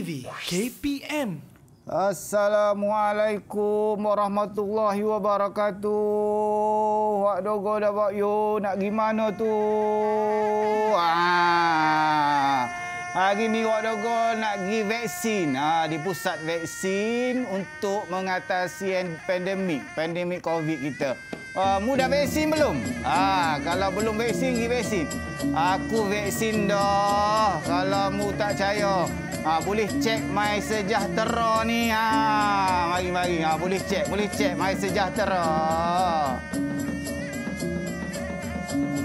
TV KPM. Assalamualaikum warahmatullahi wabarakatuh. Wak dogo dah bak yo nak gimana tu? Ah. Hari ni Wak Dogo nak gi vaksin Ah, di pusat vaksin untuk mengatasi pandemik, pandemik COVID kita. Uh, mu vaksin belum? Ah, kalau belum vaksin, gi vaksin. Aku vaksin dah. Kalau mu tak caya, ah, boleh cek My Sejahtera ni. Ah, mari, mari. Ah, boleh cek, boleh cek My Sejahtera.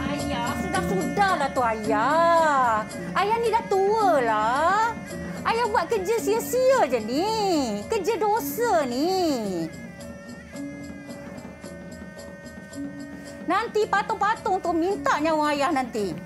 Ayah, sudah-sudahlah tu ayah. Ayah ni dah tua lah. Ayah buat kerja sia-sia je ni. Kerja dosa ni. Nanti patung-patung tu minta nyawa ayah nanti.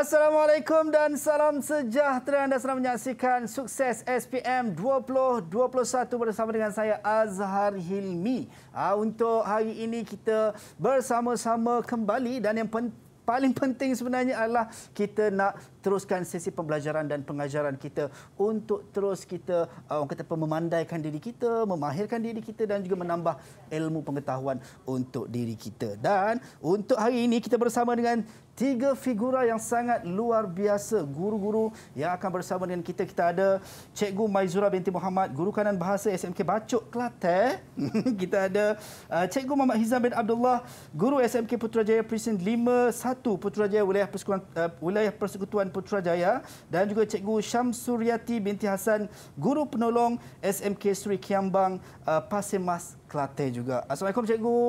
Assalamualaikum dan salam sejahtera anda sedang menyaksikan sukses SPM 2021 bersama dengan saya Azhar Hilmi. Ah, untuk hari ini kita bersama-sama kembali dan yang penting paling penting sebenarnya adalah kita nak teruskan sesi pembelajaran dan pengajaran kita untuk terus kita ah, orang kata pememandaikan diri kita, memahirkan diri kita dan juga menambah ilmu pengetahuan untuk diri kita. Dan untuk hari ini kita bersama dengan tiga figura yang sangat luar biasa guru-guru yang akan bersama dengan kita kita ada Cikgu Maizura binti Muhammad guru kanan bahasa SMK Bacok Kelantan kita ada uh, Cikgu Muhammad Hizam bin Abdullah guru SMK Putrajaya Presiden 51 Putrajaya wilayah persekutuan uh, wilayah persekutuan Putrajaya dan juga Cikgu Syam Suryati binti Hasan guru penolong SMK Sri Kiambang uh, Pasir Mas Kelate juga. Assalamualaikum cikgu.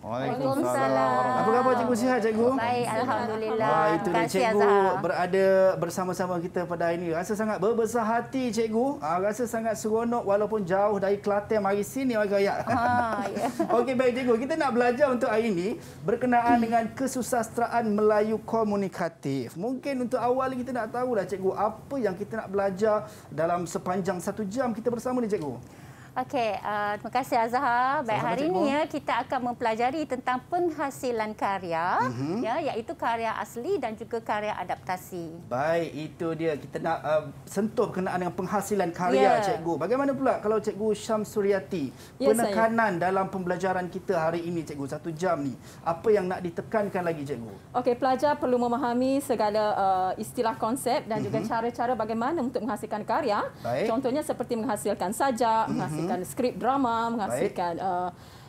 Waalaikumsalam. Apa khabar cikgu sihat cikgu? Baik alhamdulillah. Ah itu dia cikgu Azhar. berada bersama-sama kita pada hari ini. Rasa sangat berbesar hati cikgu. Ah rasa sangat seronok walaupun jauh dari Kelate mari sini warga ah, ya. Ha. Okey baik cikgu, kita nak belajar untuk hari ini berkenaan hmm. dengan kesusasteraan Melayu komunikatif. Mungkin untuk awal kita nak tahu dah cikgu apa yang kita nak belajar dalam sepanjang satu jam kita bersama ni cikgu. Okey, uh, terima kasih Azhar. Baik hari ini ya kita akan mempelajari tentang penghasilan karya mm-hmm. ya iaitu karya asli dan juga karya adaptasi. Baik, itu dia kita nak uh, sentuh berkenaan dengan penghasilan karya yeah. cikgu. Bagaimana pula kalau cikgu Syam Suryati ya, penekanan saya. dalam pembelajaran kita hari ini cikgu satu jam ni. Apa yang nak ditekankan lagi cikgu? Okey, pelajar perlu memahami segala uh, istilah konsep dan mm-hmm. juga mhm. cara-cara bagaimana untuk menghasilkan karya. Baik. Contohnya seperti menghasilkan sajak, mm-hmm. menghasilkan menghasilkan hmm. skrip drama, menghasilkan uh,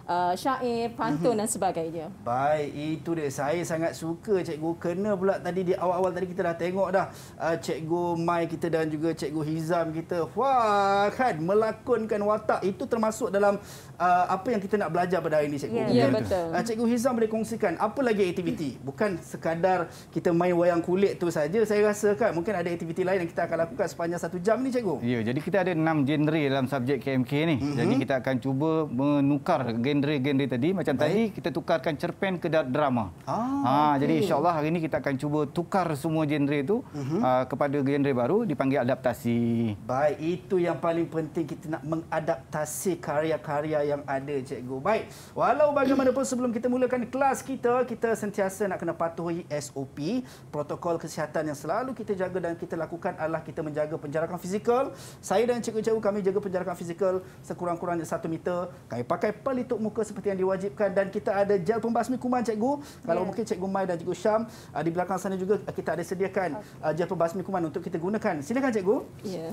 uh, syair, pantun hmm. dan sebagainya. Baik, itu dia. Saya sangat suka cikgu. Kena pula tadi di awal-awal tadi kita dah tengok dah uh, cikgu Mai kita dan juga cikgu Hizam kita. Wah, kan melakonkan watak itu termasuk dalam uh, apa yang kita nak belajar pada hari ini cikgu. Ya yeah. betul. Uh, cikgu Hizam boleh kongsikan apa lagi aktiviti? Bukan sekadar kita main wayang kulit tu saja. Saya rasa kan mungkin ada aktiviti lain yang kita akan lakukan sepanjang satu jam ni cikgu. Ya, yeah, jadi kita ada enam genre dalam subjek KMK ni. Mm-hmm. Jadi kita akan cuba menukar genre-genre tadi. Macam Baik. tadi kita tukarkan cerpen ke drama. Ah, ha, ah, okay. jadi Insyaallah hari ini kita akan cuba tukar semua genre itu mm-hmm. uh, ah, kepada genre baru dipanggil adaptasi. Baik, itu yang paling penting kita nak mengadaptasi karya-karya yang ada cikgu. Baik, walau bagaimanapun sebelum kita mulakan kelas kita, kita sentiasa nak kena patuhi SOP, protokol kesihatan yang selalu kita jaga dan kita lakukan adalah kita menjaga penjarakan fizikal. Saya dan cikgu-cikgu kami jaga penjarakan fizikal sekurang-kurangnya satu meter. Kami pakai pelitup muka seperti yang diwajibkan dan kita ada gel pembasmi kuman cikgu. Kalau yeah. mungkin cikgu Mai dan cikgu Syam ah, di belakang sana juga ah, kita ada sediakan uh, gel pembasmi kuman untuk kita gunakan. Silakan cikgu. Ya. Yeah.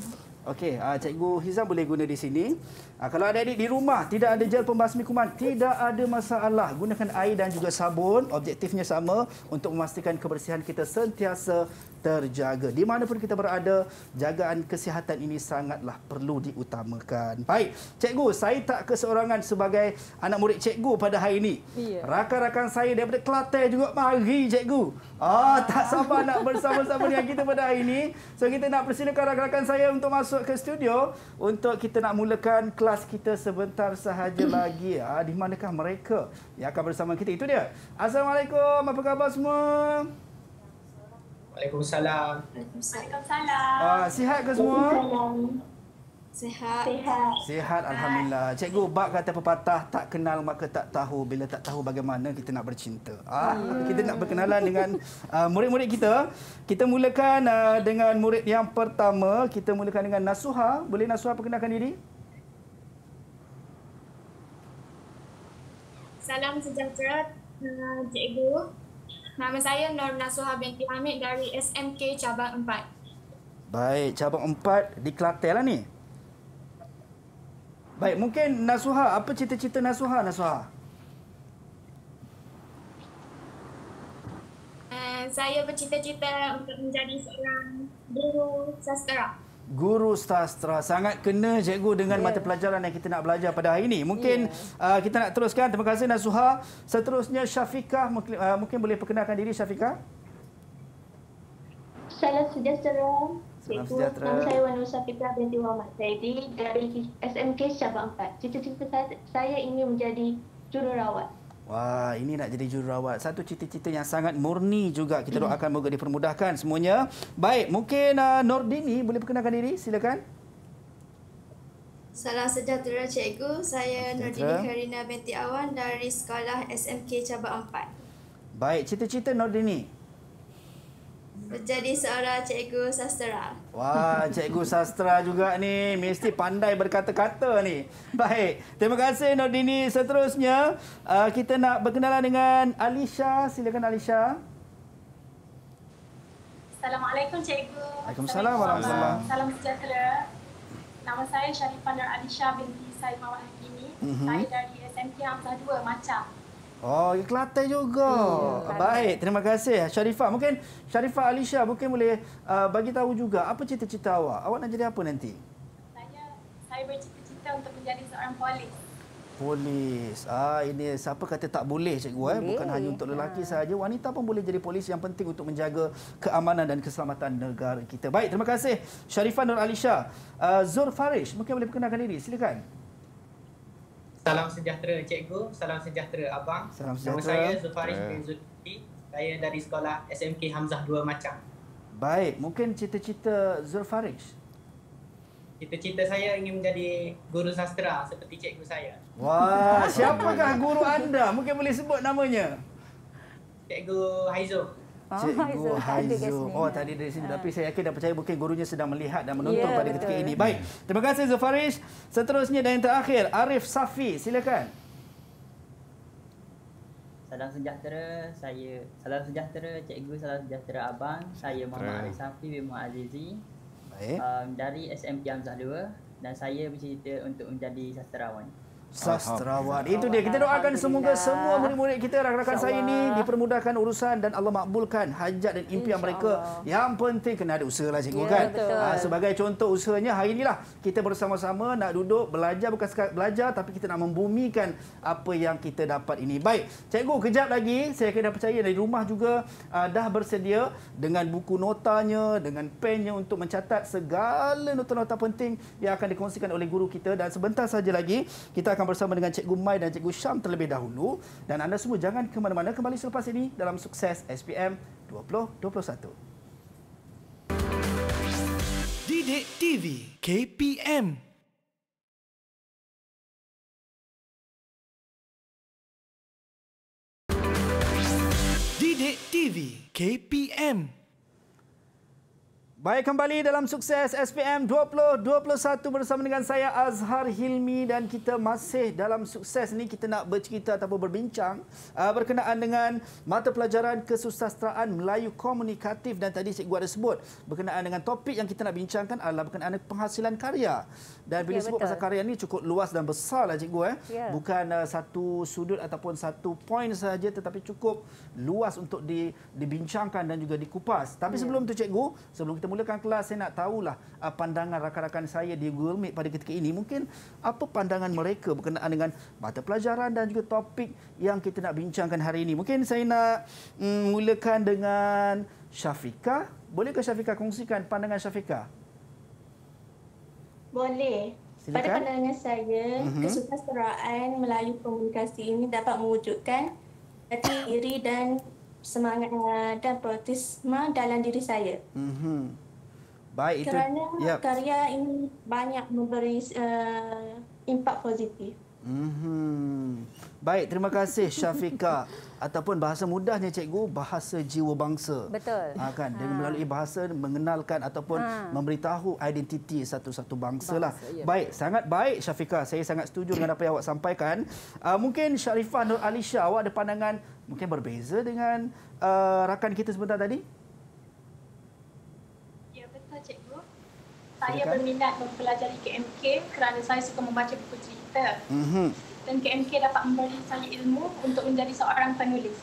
Okey, uh, cikgu Hizam boleh guna di sini. kalau ada adik di rumah tidak ada gel pembasmi kuman. Tidak ada masalah. Gunakan air dan juga sabun. Objektifnya sama untuk memastikan kebersihan kita sentiasa terjaga. Di mana pun kita berada, jagaan kesihatan ini sangatlah perlu diutamakan. Baik, cikgu, saya tak keseorangan sebagai anak murid cikgu pada hari ini. Yeah. Rakan-rakan saya daripada Kelantan juga mari, cikgu. Ah, oh, tak sabar nak bersama-sama dengan kita pada hari ini. So kita nak persilakan rakan-rakan saya untuk masuk ke studio untuk kita nak mulakan kelas kita sebentar sahaja lagi. Ah, di manakah mereka yang akan bersama kita? Itu dia. Assalamualaikum. Apa khabar semua? Waalaikumsalam. Waalaikumsalam. Ah, sihat ke semua? Sihat. Sihat. Sihat, Alhamdulillah. Cikgu, bak kata pepatah, tak kenal maka tak tahu. Bila tak tahu bagaimana kita nak bercinta. Ah, hmm. Kita nak berkenalan dengan ah, murid-murid uh, kita. Kita mulakan uh, dengan murid yang pertama. Kita mulakan dengan Nasuha. Boleh Nasuha perkenalkan diri? Salam sejahtera, uh, Cikgu. Nama saya Nur Nasuha binti Hamid dari SMK Cabang 4. Baik, Cabang 4 di Kelantan lah ni. Baik, mungkin Nasuha, apa cita-cita Nasuha, Nasuha? Uh, saya bercita-cita untuk menjadi seorang guru sastera guru sastra sangat kena cikgu dengan yeah. mata pelajaran yang kita nak belajar pada hari ini. Mungkin yeah. uh, kita nak teruskan. Terima kasih Nasuha. Seterusnya Syafiqah uh, mungkin boleh perkenalkan diri Syafiqah. Salam sejahtera. Cikgu, nama saya Wanu Safiqah binti Muhammad Saidi dari SMK Cabang 4. Cita-cita saya, saya ini menjadi jururawat. Wah, ini nak jadi jururawat. Satu cita-cita yang sangat murni juga. Kita hmm. doakan moga dipermudahkan semuanya. Baik, mungkin uh, Nordini boleh perkenalkan diri. Silakan. Salam sejahtera cikgu. Saya Nordini Karina binti Awan dari Sekolah SMK Cabang 4. Baik, cita-cita Nordini. -cita jadi seorang cikgu sastra. Wah, cikgu sastra juga ni. Mesti pandai berkata-kata ni. Baik. Terima kasih Nordini. Seterusnya, uh, kita nak berkenalan dengan Alisha. Silakan Alisha. Assalamualaikum cikgu. Waalaikumsalam warahmatullahi Salam sejahtera. Nama saya Sharifah Nur Alisha binti Said Mawad Hakimi. mm Saya dari SMP Hamzah 2 Macam. Oh, ke Kelantan juga. Hmm, Baik, terima kasih eh, Sharifah. Mungkin Sharifah Alisha mungkin boleh uh, bagi tahu juga apa cita-cita awak? Awak nak jadi apa nanti? Saya saya bercita-cita untuk menjadi seorang polis. Polis. Ah, ini siapa kata tak boleh cikgu eh? Bukan hanya untuk lelaki ha. saja, wanita pun boleh jadi polis yang penting untuk menjaga keamanan dan keselamatan negara kita. Baik, terima kasih Sharifah Nur Alisha. Uh, Zul Farish, mungkin boleh perkenalkan diri. Silakan. Salam sejahtera cikgu, salam sejahtera abang. Salam sejahtera. Nama saya Zufaris ya. bin Zulfi. Saya dari sekolah SMK Hamzah Dua Macam. Baik, mungkin cita-cita Zulfaris. Cita-cita saya ingin menjadi guru sastra seperti cikgu saya. Wah, siapakah guru anda? Mungkin boleh sebut namanya. Cikgu Haizo. Cikgu oh, Haizu. Haizu. Oh, tadi dari sini. Uh. Tapi saya yakin dan percaya mungkin gurunya sedang melihat dan menonton yeah, pada betul. ketika ini. Baik. Terima kasih, Zufarish. Seterusnya dan yang terakhir, Arif Safi. Silakan. Salam sejahtera. Saya salam sejahtera cikgu, salam sejahtera abang. Saya Muhammad Arif Safi bin Muhammad Azizi. Baik. Um, dari SMP Amzah 2 dan saya bercerita untuk menjadi sastrawan sastrawan. Itu dia. Kita doakan semoga semua murid-murid kita, rakan-rakan saya ini dipermudahkan urusan dan Allah makbulkan hajat dan impian mereka. Yang penting kena ada usaha lah cikgu ya, kan. Betul. Ah, sebagai contoh usahanya hari inilah kita bersama-sama nak duduk belajar bukan sekadar belajar tapi kita nak membumikan apa yang kita dapat ini. Baik, cikgu kejap lagi saya kena percaya dari rumah juga ah, dah bersedia dengan buku notanya, dengan pennya untuk mencatat segala nota-nota penting yang akan dikongsikan oleh guru kita dan sebentar saja lagi kita akan bersama dengan Cikgu Mai dan Cikgu Syam terlebih dahulu dan anda semua jangan ke mana-mana kembali selepas ini dalam sukses SPM 2021. Didik TV KPM Didik TV KPM Baik kembali dalam sukses SPM 2021 bersama dengan saya Azhar Hilmi dan kita masih dalam sukses ni kita nak bercerita ataupun berbincang uh, berkenaan dengan mata pelajaran kesusastraan Melayu komunikatif dan tadi cikgu ada sebut berkenaan dengan topik yang kita nak bincangkan adalah berkenaan dengan penghasilan karya dan bila ya, sebut pasal karya ni cukup luas dan besar lah cikgu eh ya. bukan uh, satu sudut ataupun satu point saja tetapi cukup luas untuk di, dibincangkan dan juga dikupas tapi ya. sebelum tu cikgu sebelum kita mula mulakan kelas saya nak tahulah uh, pandangan rakan-rakan saya di Google pada ketika ini. Mungkin apa pandangan mereka berkenaan dengan mata pelajaran dan juga topik yang kita nak bincangkan hari ini. Mungkin saya nak um, mulakan dengan Syafika. Bolehkah Syafika kongsikan pandangan Syafika? Boleh. Silakan. Pada pandangan saya, mhm. kesukaan melalui komunikasi ini dapat mewujudkan hati iri dan semangat ah, dan protisma dalam diri saya. Uh-huh. Baik itu kerana ya. karya ini banyak memberi uh, impak positif. Mm-hmm. Baik, terima kasih Syafika ataupun bahasa mudahnya cikgu bahasa jiwa bangsa. Betul. Ha, kan, dengan ha. melalui bahasa mengenalkan ataupun ha. memberitahu identiti satu-satu bangsa lah. Ya. Baik, sangat baik Syafika. Saya sangat setuju dengan apa yang awak sampaikan. Uh, mungkin Syarifah Nur Alisha awak ada pandangan mungkin berbeza dengan uh, rakan kita sebentar tadi? saya berminat mempelajari KMK kerana saya suka membaca buku cerita. Mm-hmm. Dan KMK dapat memberi saya ilmu untuk menjadi seorang penulis.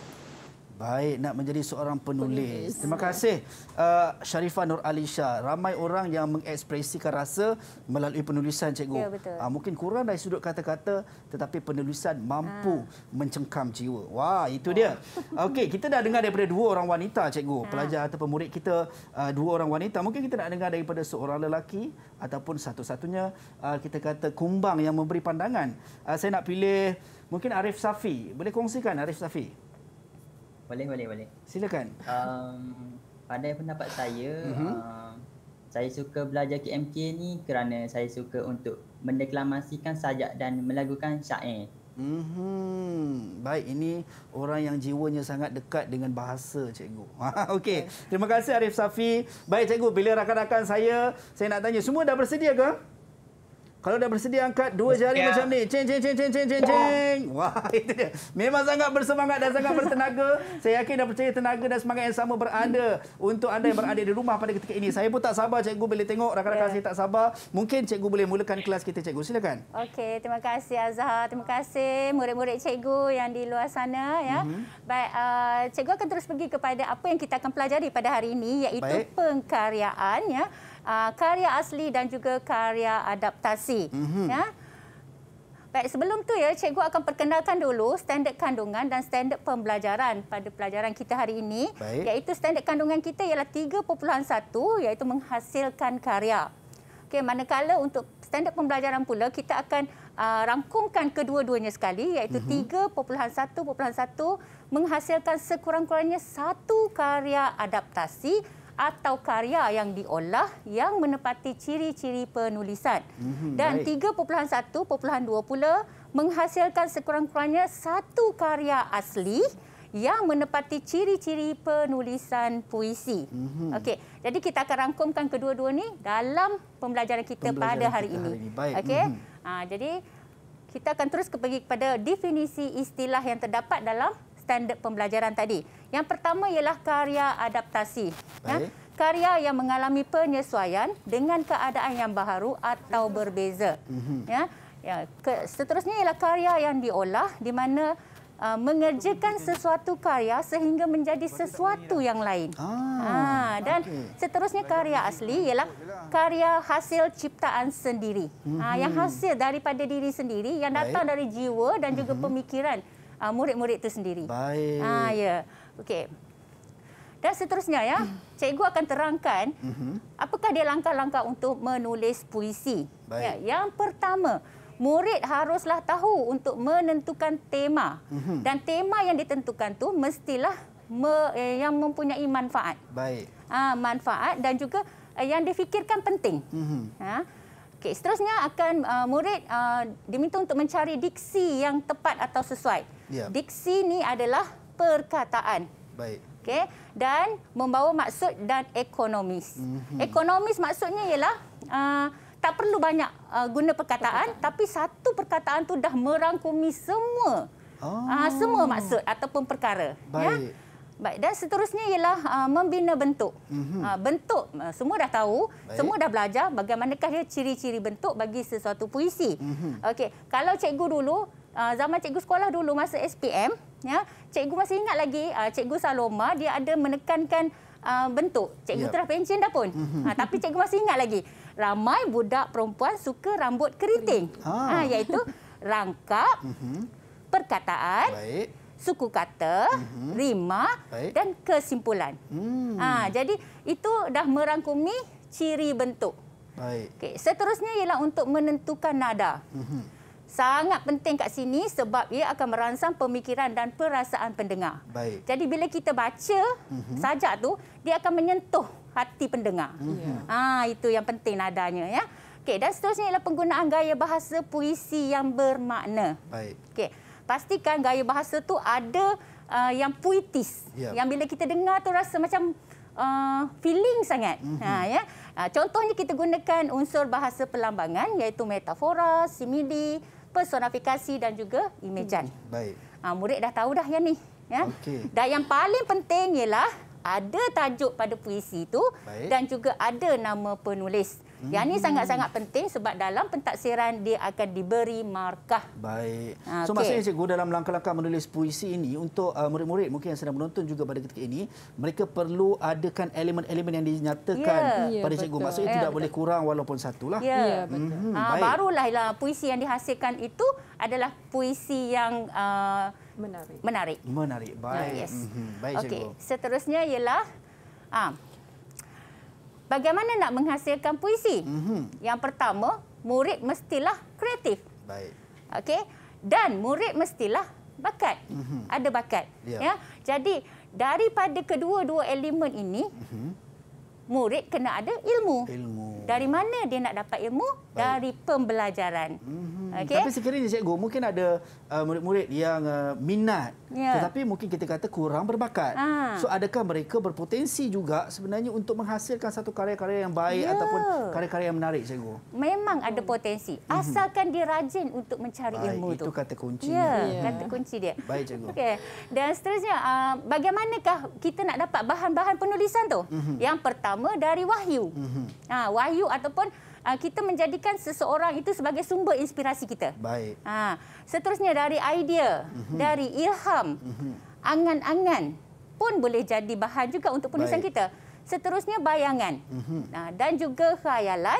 Baik, nak menjadi seorang penulis. penulis. Terima kasih uh, Sharifah Nur Alisha. Ramai orang yang mengekspresikan rasa melalui penulisan, Cikgu. Ya, uh, mungkin kurang dari sudut kata-kata, tetapi penulisan mampu ha. mencengkam jiwa. Wah, itu oh. dia. Okey, kita dah dengar daripada dua orang wanita, Cikgu. Ha. Pelajar atau murid kita, uh, dua orang wanita. Mungkin kita nak dengar daripada seorang lelaki ataupun satu-satunya uh, kita kata kumbang yang memberi pandangan. Uh, saya nak pilih mungkin Arif Safi. Boleh kongsikan Arif Safi. Boleh, boleh, boleh. Silakan. Um, pada pendapat saya, mm-hmm. um, saya suka belajar KMK ni kerana saya suka untuk mendeklamasikan sajak dan melagukan syair. Hmm, baik ini orang yang jiwanya sangat dekat dengan bahasa cikgu. Ha, okey, terima kasih Arif Safi. Baik cikgu, bila rakan-rakan saya saya nak tanya semua dah bersedia ke? Kalau dah bersedia angkat dua jari ya. macam ni. ceng ceng ceng ceng ceng ceng cing. Wah, itu dia. Memang sangat bersemangat dan sangat bertenaga. Saya yakin dan percaya tenaga dan semangat yang sama berada untuk anda yang berada di rumah pada ketika ini. Saya pun tak sabar cikgu boleh tengok rakan-rakan yeah. saya tak sabar. Mungkin cikgu boleh mulakan kelas kita cikgu. Silakan. Okey, terima kasih Azhar. Terima kasih murid-murid cikgu yang di luar sana ya. Mm-hmm. Baik, uh, cikgu akan terus pergi kepada apa yang kita akan pelajari pada hari ini iaitu Baik. pengkaryaan ya uh, karya asli dan juga karya adaptasi. Mm-hmm. Ya. Baik, sebelum tu ya, cikgu akan perkenalkan dulu standard kandungan dan standard pembelajaran pada pelajaran kita hari ini. Baik. Iaitu standard kandungan kita ialah 3.1 iaitu menghasilkan karya. Okey, manakala untuk standard pembelajaran pula kita akan uh, rangkumkan kedua-duanya sekali iaitu mhm. uh-huh. 3.1.1 menghasilkan sekurang-kurangnya satu karya adaptasi atau karya yang diolah yang menepati ciri-ciri penulisan. Mhm, Dan 3.1.2 pula menghasilkan sekurang-kurangnya satu karya asli yang menepati ciri-ciri penulisan puisi. Mhm. Okey, jadi kita akan rangkumkan kedua-dua ni dalam pembelajaran kita pembelajaran pada hari, kita ini. hari ini. Okey. Ha, jadi kita akan terus pergi kepada definisi istilah yang terdapat dalam standard pembelajaran tadi. Yang pertama ialah karya adaptasi. Ya. Baik. Karya yang mengalami penyesuaian dengan keadaan yang baru atau berbeza. Mhm. Ya. Ya, seterusnya ialah karya yang diolah di mana Uh, mengerjakan sesuatu karya sehingga menjadi sesuatu yang lain. ha, dan seterusnya karya asli ialah karya hasil ciptaan sendiri. ha, yang mhm. hasil daripada diri sendiri, yang datang dari jiwa dan juga mhm. pemikiran uh, murid-murid itu sendiri. Baik. Ha, ya. Yeah. Okey. Dan seterusnya ya, hmm. cikgu akan terangkan uh-huh. apakah dia langkah-langkah untuk menulis puisi. Ya, Baik. Ya, yang pertama, murid haruslah tahu untuk menentukan tema. Uh-huh. Dan tema yang ditentukan tu mestilah me, eh, yang mempunyai manfaat. Baik. Ha, manfaat dan juga eh, yang difikirkan penting. Uh-huh. Okey, seterusnya akan uh, murid uh, diminta untuk mencari diksi yang tepat atau sesuai. Ya. Diksi ni adalah perkataan. Baik. Okey, dan membawa maksud dan ekonomis. Mm -hmm. Ekonomis maksudnya ialah uh, tak perlu banyak uh, guna perkataan, perkataan, tapi satu perkataan tu dah merangkumi semua. Oh. Uh, semua maksud ataupun perkara. Ya. Baik. Ya? Baik, dan seterusnya ialah uh, membina bentuk. Mm-hmm. Uh, bentuk, uh, semua dah tahu, Baik. semua dah belajar bagaimanakah dia ciri-ciri bentuk bagi sesuatu puisi. Mm-hmm. Okey, kalau cikgu dulu, uh, zaman cikgu sekolah dulu masa SPM, ya, cikgu masih ingat lagi uh, cikgu Saloma dia ada menekankan uh, bentuk. Cikgu yep. Ya. pencen dah pun. Mm-hmm. Uh, tapi cikgu masih ingat lagi. Ramai budak perempuan suka rambut keriting. Ha. Ha, iaitu rangkap, mm-hmm. perkataan, Baik suku kata, mm-hmm. rima Baik. dan kesimpulan. Mm. Ha, jadi itu dah merangkumi ciri bentuk. Baik. Okay, seterusnya ialah untuk menentukan nada. Mm-hmm. Sangat penting kat sini sebab ia akan merangsang pemikiran dan perasaan pendengar. Baik. Jadi bila kita baca mm-hmm. sajak tu, dia akan menyentuh hati pendengar. Mm-hmm. Ha, itu yang penting nadanya ya. Okay, dan seterusnya ialah penggunaan gaya bahasa puisi yang bermakna. Baik. Okey pastikan gaya bahasa tu ada uh, yang puitis yeah. yang bila kita dengar tu rasa macam uh, feeling sangat mm-hmm. ha ya yeah? Uh, contohnya kita gunakan unsur bahasa pelambangan iaitu metafora simili personifikasi dan juga imejan mm. baik uh, murid dah tahu dah yang ni ya yeah? okay. dan yang paling penting ialah ada tajuk pada puisi itu baik. dan juga ada nama penulis Hmm. Yang ini sangat-sangat penting sebab dalam pentaksiran dia akan diberi markah. Baik. Okay. So ah, maksudnya cikgu dalam langkah-langkah menulis puisi ini untuk uh, murid-murid uh, mungkin yang sedang menonton juga pada ketika ini, mereka perlu adakan elemen-elemen yang dinyatakan yeah. Ya, pada yeah, cikgu. Betul. Maksudnya yeah, tidak betul. boleh kurang walaupun satulah. Ya. Yeah. Yeah, hmm. uh, barulah lah, puisi yang dihasilkan itu adalah puisi yang uh, menarik. Menarik. Menarik. Baik. Yeah, yes. mm -hmm. Baik cikgu. seterusnya ialah uh, bagaimana nak menghasilkan puisi? Mm-hmm. Yang pertama, murid mestilah kreatif. Baik. Okey. Dan murid mestilah bakat. Mm-hmm. Ada bakat. Yeah. Ya. Jadi daripada kedua-dua elemen ini, mm-hmm murid kena ada ilmu. ilmu. Dari mana dia nak dapat ilmu? Baik. Dari pembelajaran. Mm -hmm. okay? Tapi sekiranya cikgu, mungkin ada uh, murid-murid uh, yang uh, minat yeah. tetapi mungkin kita kata kurang berbakat. Ha. So adakah mereka berpotensi juga sebenarnya untuk menghasilkan satu karya-karya yang baik yeah. ataupun karya-karya yang menarik cikgu? Memang ada potensi. Mhm. Asalkan dia rajin untuk mencari baik, ilmu itu. Itu kata kuncinya. Yeah, yeah. Kata ya. kunci dia. Baik cikgu. Okay. Dan seterusnya, uh, bagaimanakah kita nak dapat bahan-bahan penulisan tu? Mm -hmm. Yang pertama pertama dari wahyu. Mm-hmm. Ha, wahyu ataupun uh, kita menjadikan seseorang itu sebagai sumber inspirasi kita. Baik. Ha, seterusnya dari idea, mm-hmm. dari ilham, mm-hmm. angan-angan pun boleh jadi bahan juga untuk penulisan Baik. kita. Seterusnya bayangan mm-hmm. ha, dan juga khayalan,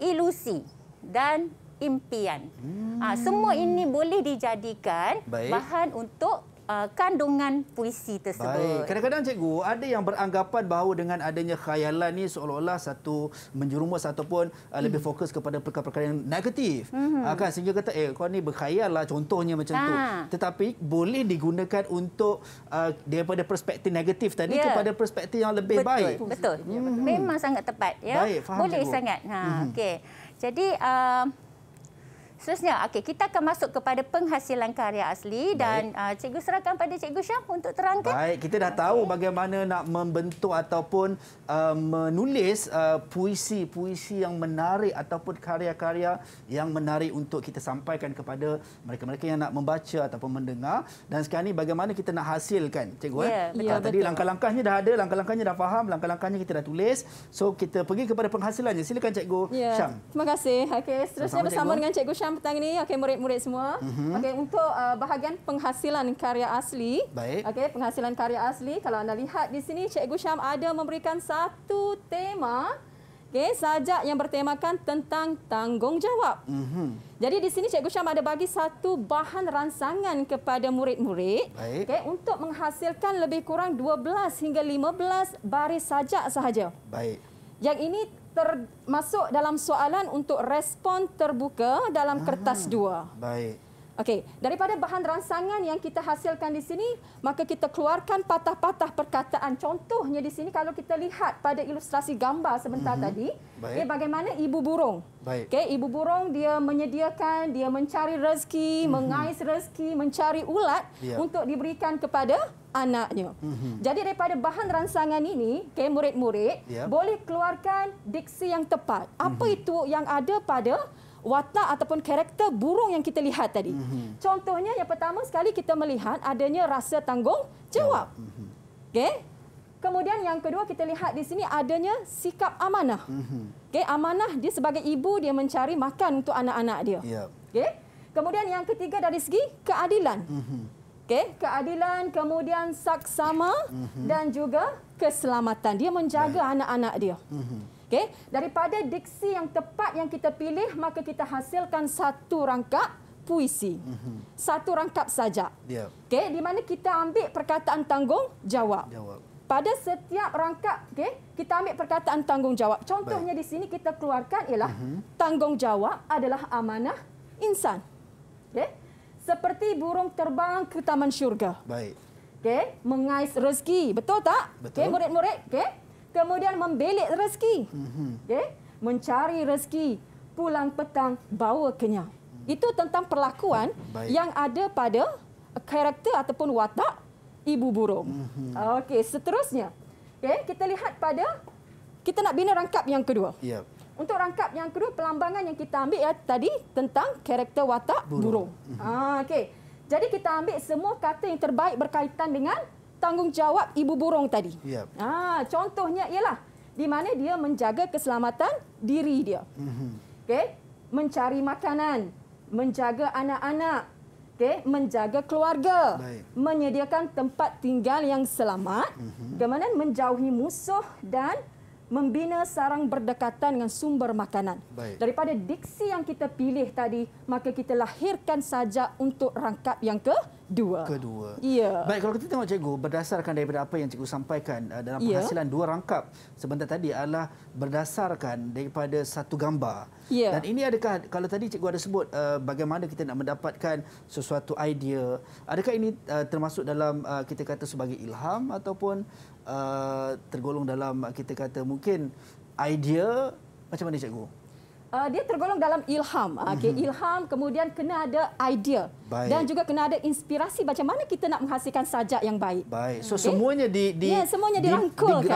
ilusi dan impian. Hmm. Ha, semua ini boleh dijadikan Baik. bahan untuk uh, kandungan puisi tersebut. Kadang-kadang cikgu ada yang beranggapan bahawa dengan adanya khayalan ni seolah-olah satu menjerumus ataupun uh, lebih hmm. fokus kepada perkara-perkara yang negatif. Hmm. Uh, kan sehingga kata eh kau ni berkhayal lah contohnya macam ha. tu. Ah. Tetapi boleh digunakan untuk uh, daripada perspektif negatif tadi yeah. kepada perspektif yang lebih betul. baik. Betul. Hmm. Memang sangat tepat ya. Baik, faham, boleh cikgu. sangat. Ha hmm. okey. Jadi uh, Seterusnya, okay kita akan masuk kepada penghasilan karya asli Baik. dan uh, cikgu serahkan pada cikgu Syah untuk terangkan. Baik, kita dah tahu bagaimana nak membentuk ataupun uh, menulis puisi-puisi ah, uh, yang menarik ataupun karya-karya yang menarik untuk kita sampaikan kepada mereka-mereka yang nak membaca ataupun mendengar dan sekarang ini bagaimana kita nak hasilkan, cikgu yeah, eh. Ya, betul. Tadi langkah-langkahnya dah ada, langkah-langkahnya dah faham, langkah-langkahnya kita dah tulis. So kita pergi kepada penghasilannya. Silakan cikgu yeah. Syam. Terima kasih. Okay, seterusnya bersama, bersama cikgu. dengan cikgu Syam dalam petang ini okey murid-murid semua. Mm-hmm. Okey untuk uh, bahagian penghasilan karya asli. Okey penghasilan karya asli kalau anda lihat di sini Cikgu Syam ada memberikan satu tema okey sajak yang bertemakan tentang tanggungjawab. Mm-hmm. Jadi di sini Cikgu Syam ada bagi satu bahan rangsangan kepada murid-murid okey untuk menghasilkan lebih kurang 12 hingga 15 baris sajak sahaja. Baik. Yang ini termasuk dalam soalan untuk respon terbuka dalam ah. kertas dua. Baik. Okey, daripada bahan rangsangan yang kita hasilkan di sini, maka kita keluarkan patah-patah perkataan. Contohnya di sini kalau kita lihat pada ilustrasi gambar sebentar mm-hmm. tadi, Okay, bagaimana ibu burung. Baik. Okay, ibu burung dia menyediakan, dia mencari rezeki, mm-hmm. mengais rezeki, mencari ulat yeah. untuk diberikan kepada anaknya. Mm -hmm. Jadi daripada bahan rangsangan ini, murid-murid yeah. boleh keluarkan diksi yang tepat. Apa mm -hmm. itu yang ada pada watak ataupun karakter burung yang kita lihat tadi? Mm -hmm. Contohnya yang pertama sekali kita melihat adanya rasa tanggung jawab. Mm -hmm. okay? Kemudian yang kedua kita lihat di sini adanya sikap amanah. Mm -hmm. okay? Amanah dia sebagai ibu dia mencari makan untuk anak-anak dia. Yeah. Okay? Kemudian yang ketiga dari segi keadilan. Mm -hmm okey keadilan kemudian saksama mm -hmm. dan juga keselamatan dia menjaga anak-anak dia mm -hmm. okey daripada diksi yang tepat yang kita pilih maka kita hasilkan satu rangkap puisi mm -hmm. satu rangkap saja yeah. okey di mana kita ambil perkataan tanggung jawab jawab pada setiap rangkap okey kita ambil perkataan tanggung jawab contohnya Baik. di sini kita keluarkan ialah mm -hmm. tanggungjawab adalah amanah insan okey seperti burung terbang ke taman syurga. Baik. Okey, mengais rezeki, betul tak? Okey, murid-murid, okey. Kemudian membelik rezeki. Mhm. Okey, mencari rezeki, pulang petang bawa kenyang. Itu tentang perlakuan Baik. yang ada pada karakter ataupun watak ibu burung. Mhm. Okey, seterusnya. Okey, kita lihat pada kita nak bina rangkap yang kedua. Ya. Yep. Untuk rangkap yang kedua, pelambangan yang kita ambil ya tadi tentang karakter watak burung. burung. Hmm. Ah, okay. Jadi kita ambil semua kata yang terbaik berkaitan dengan tanggungjawab ibu burung tadi. Yep. Ah, contohnya ialah di mana dia menjaga keselamatan diri dia. Hmm. Okay. Mencari makanan, menjaga anak-anak, okay. menjaga keluarga, Baik. menyediakan tempat tinggal yang selamat, mm-hmm. kemudian menjauhi musuh dan membina sarang berdekatan dengan sumber makanan. Baik. Daripada diksi yang kita pilih tadi, maka kita lahirkan saja untuk rangkap yang ke Dua. Kedua. Ya. Baik, kalau kita tengok cikgu, berdasarkan daripada apa yang cikgu sampaikan uh, dalam ya. penghasilan ya. dua rangkap sebentar tadi adalah berdasarkan daripada satu gambar. Ya. Dan ini adakah, kalau tadi cikgu ada sebut uh, bagaimana kita nak mendapatkan sesuatu idea, adakah ini uh, termasuk dalam uh, kita kata sebagai ilham ataupun uh, tergolong dalam kita kata mungkin idea macam mana cikgu? uh, dia tergolong dalam ilham. Ah, Okey, mm -hmm. ilham kemudian kena ada idea baik. dan juga kena ada inspirasi macam mana kita nak menghasilkan sajak yang baik. Baik. So okay. semuanya di di yeah, semuanya dirangkul di,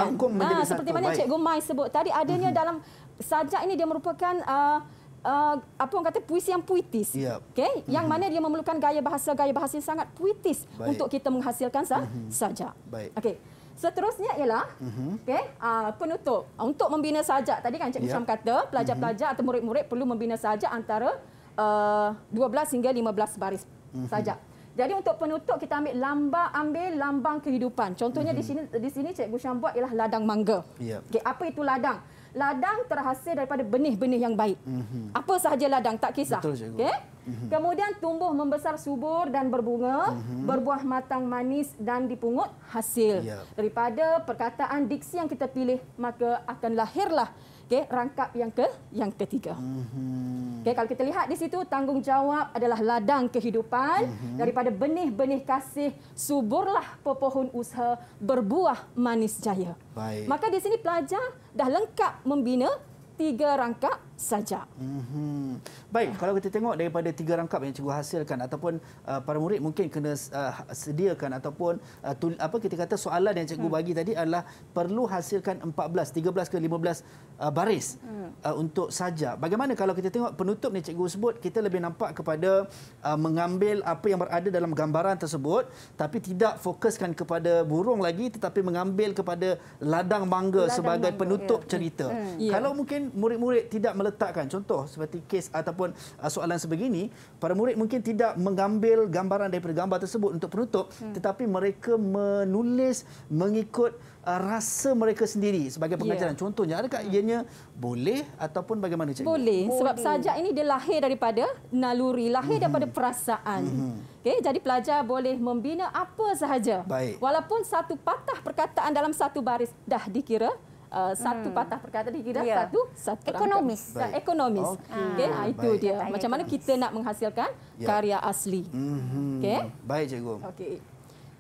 Ha, seperti mana baik. Cikgu sebut tadi adanya mm -hmm. dalam sajak ini dia merupakan uh, Uh, apa orang kata puisi yang puitis. Yep. Ya. Okey, yang mm -hmm. mana dia memerlukan gaya bahasa gaya bahasa yang sangat puitis Baik. untuk kita menghasilkan sa mm -hmm. saja. Okey. Seterusnya ialah mhm. okay, uh, penutup ah, untuk membina sajak tadi kan Cik ya. Isham yeah. kata pelajar-pelajar mhm. atau murid-murid perlu membina sajak antara uh, ah, 12 hingga 15 baris mhm. sajak. Jadi untuk penutup kita ambil lambang ambil lambang kehidupan. Contohnya mm-hmm. di sini di sini Cikgu Syam buat ialah ladang mangga. Yeah. Okey, apa itu ladang? ladang terhasil daripada benih-benih yang baik. Mm-hmm. Apa sahaja ladang, tak kisah. Betul, Okay? Mm-hmm. Kemudian tumbuh membesar subur dan berbunga, mm-hmm. berbuah matang manis dan dipungut hasil. Yep. Daripada perkataan diksi yang kita pilih, maka akan lahirlah Okey, rangkap yang ke yang ketiga. Mhm. Okey, kalau kita lihat di situ tanggungjawab adalah ladang kehidupan mhm. daripada benih-benih kasih suburlah pepohon usaha berbuah manis jaya. Baik. Maka di sini pelajar dah lengkap membina tiga rangkap saja. Mm-hmm. Baik, kalau kita tengok daripada tiga rangkap yang cikgu hasilkan ataupun uh, para murid mungkin kena uh, sediakan ataupun uh, tul- apa kita kata soalan yang cikgu mm. bagi tadi adalah perlu hasilkan 14, 13 ke 15 uh, baris mm. uh, untuk saja. Bagaimana kalau kita tengok penutup ni cikgu sebut kita lebih nampak kepada uh, mengambil apa yang berada dalam gambaran tersebut tapi tidak fokuskan kepada burung lagi tetapi mengambil kepada ladang mangga sebagai mangga, penutup yeah. cerita. Mm. Yeah. Kalau mungkin murid-murid tidak meletakkan contoh seperti kes ataupun uh, soalan sebegini para murid mungkin tidak mengambil gambaran daripada gambar tersebut untuk penutup hmm. tetapi mereka menulis mengikut uh, rasa mereka sendiri sebagai pengajaran yeah. contohnya adakah hmm. ianya boleh ataupun bagaimana cikgu boleh sebab boleh. sajak ini dia lahir daripada naluri lahir hmm. daripada perasaan hmm. okey jadi pelajar boleh membina apa sahaja Baik. walaupun satu patah perkataan dalam satu baris dah dikira uh, satu hmm. patah perkataan dia kira yeah. satu satu ekonomis baik. ekonomis okey ah. okay. ha, ah, itu baik. dia macam mana kita nak menghasilkan yeah. karya asli mm-hmm. okey baik cikgu okey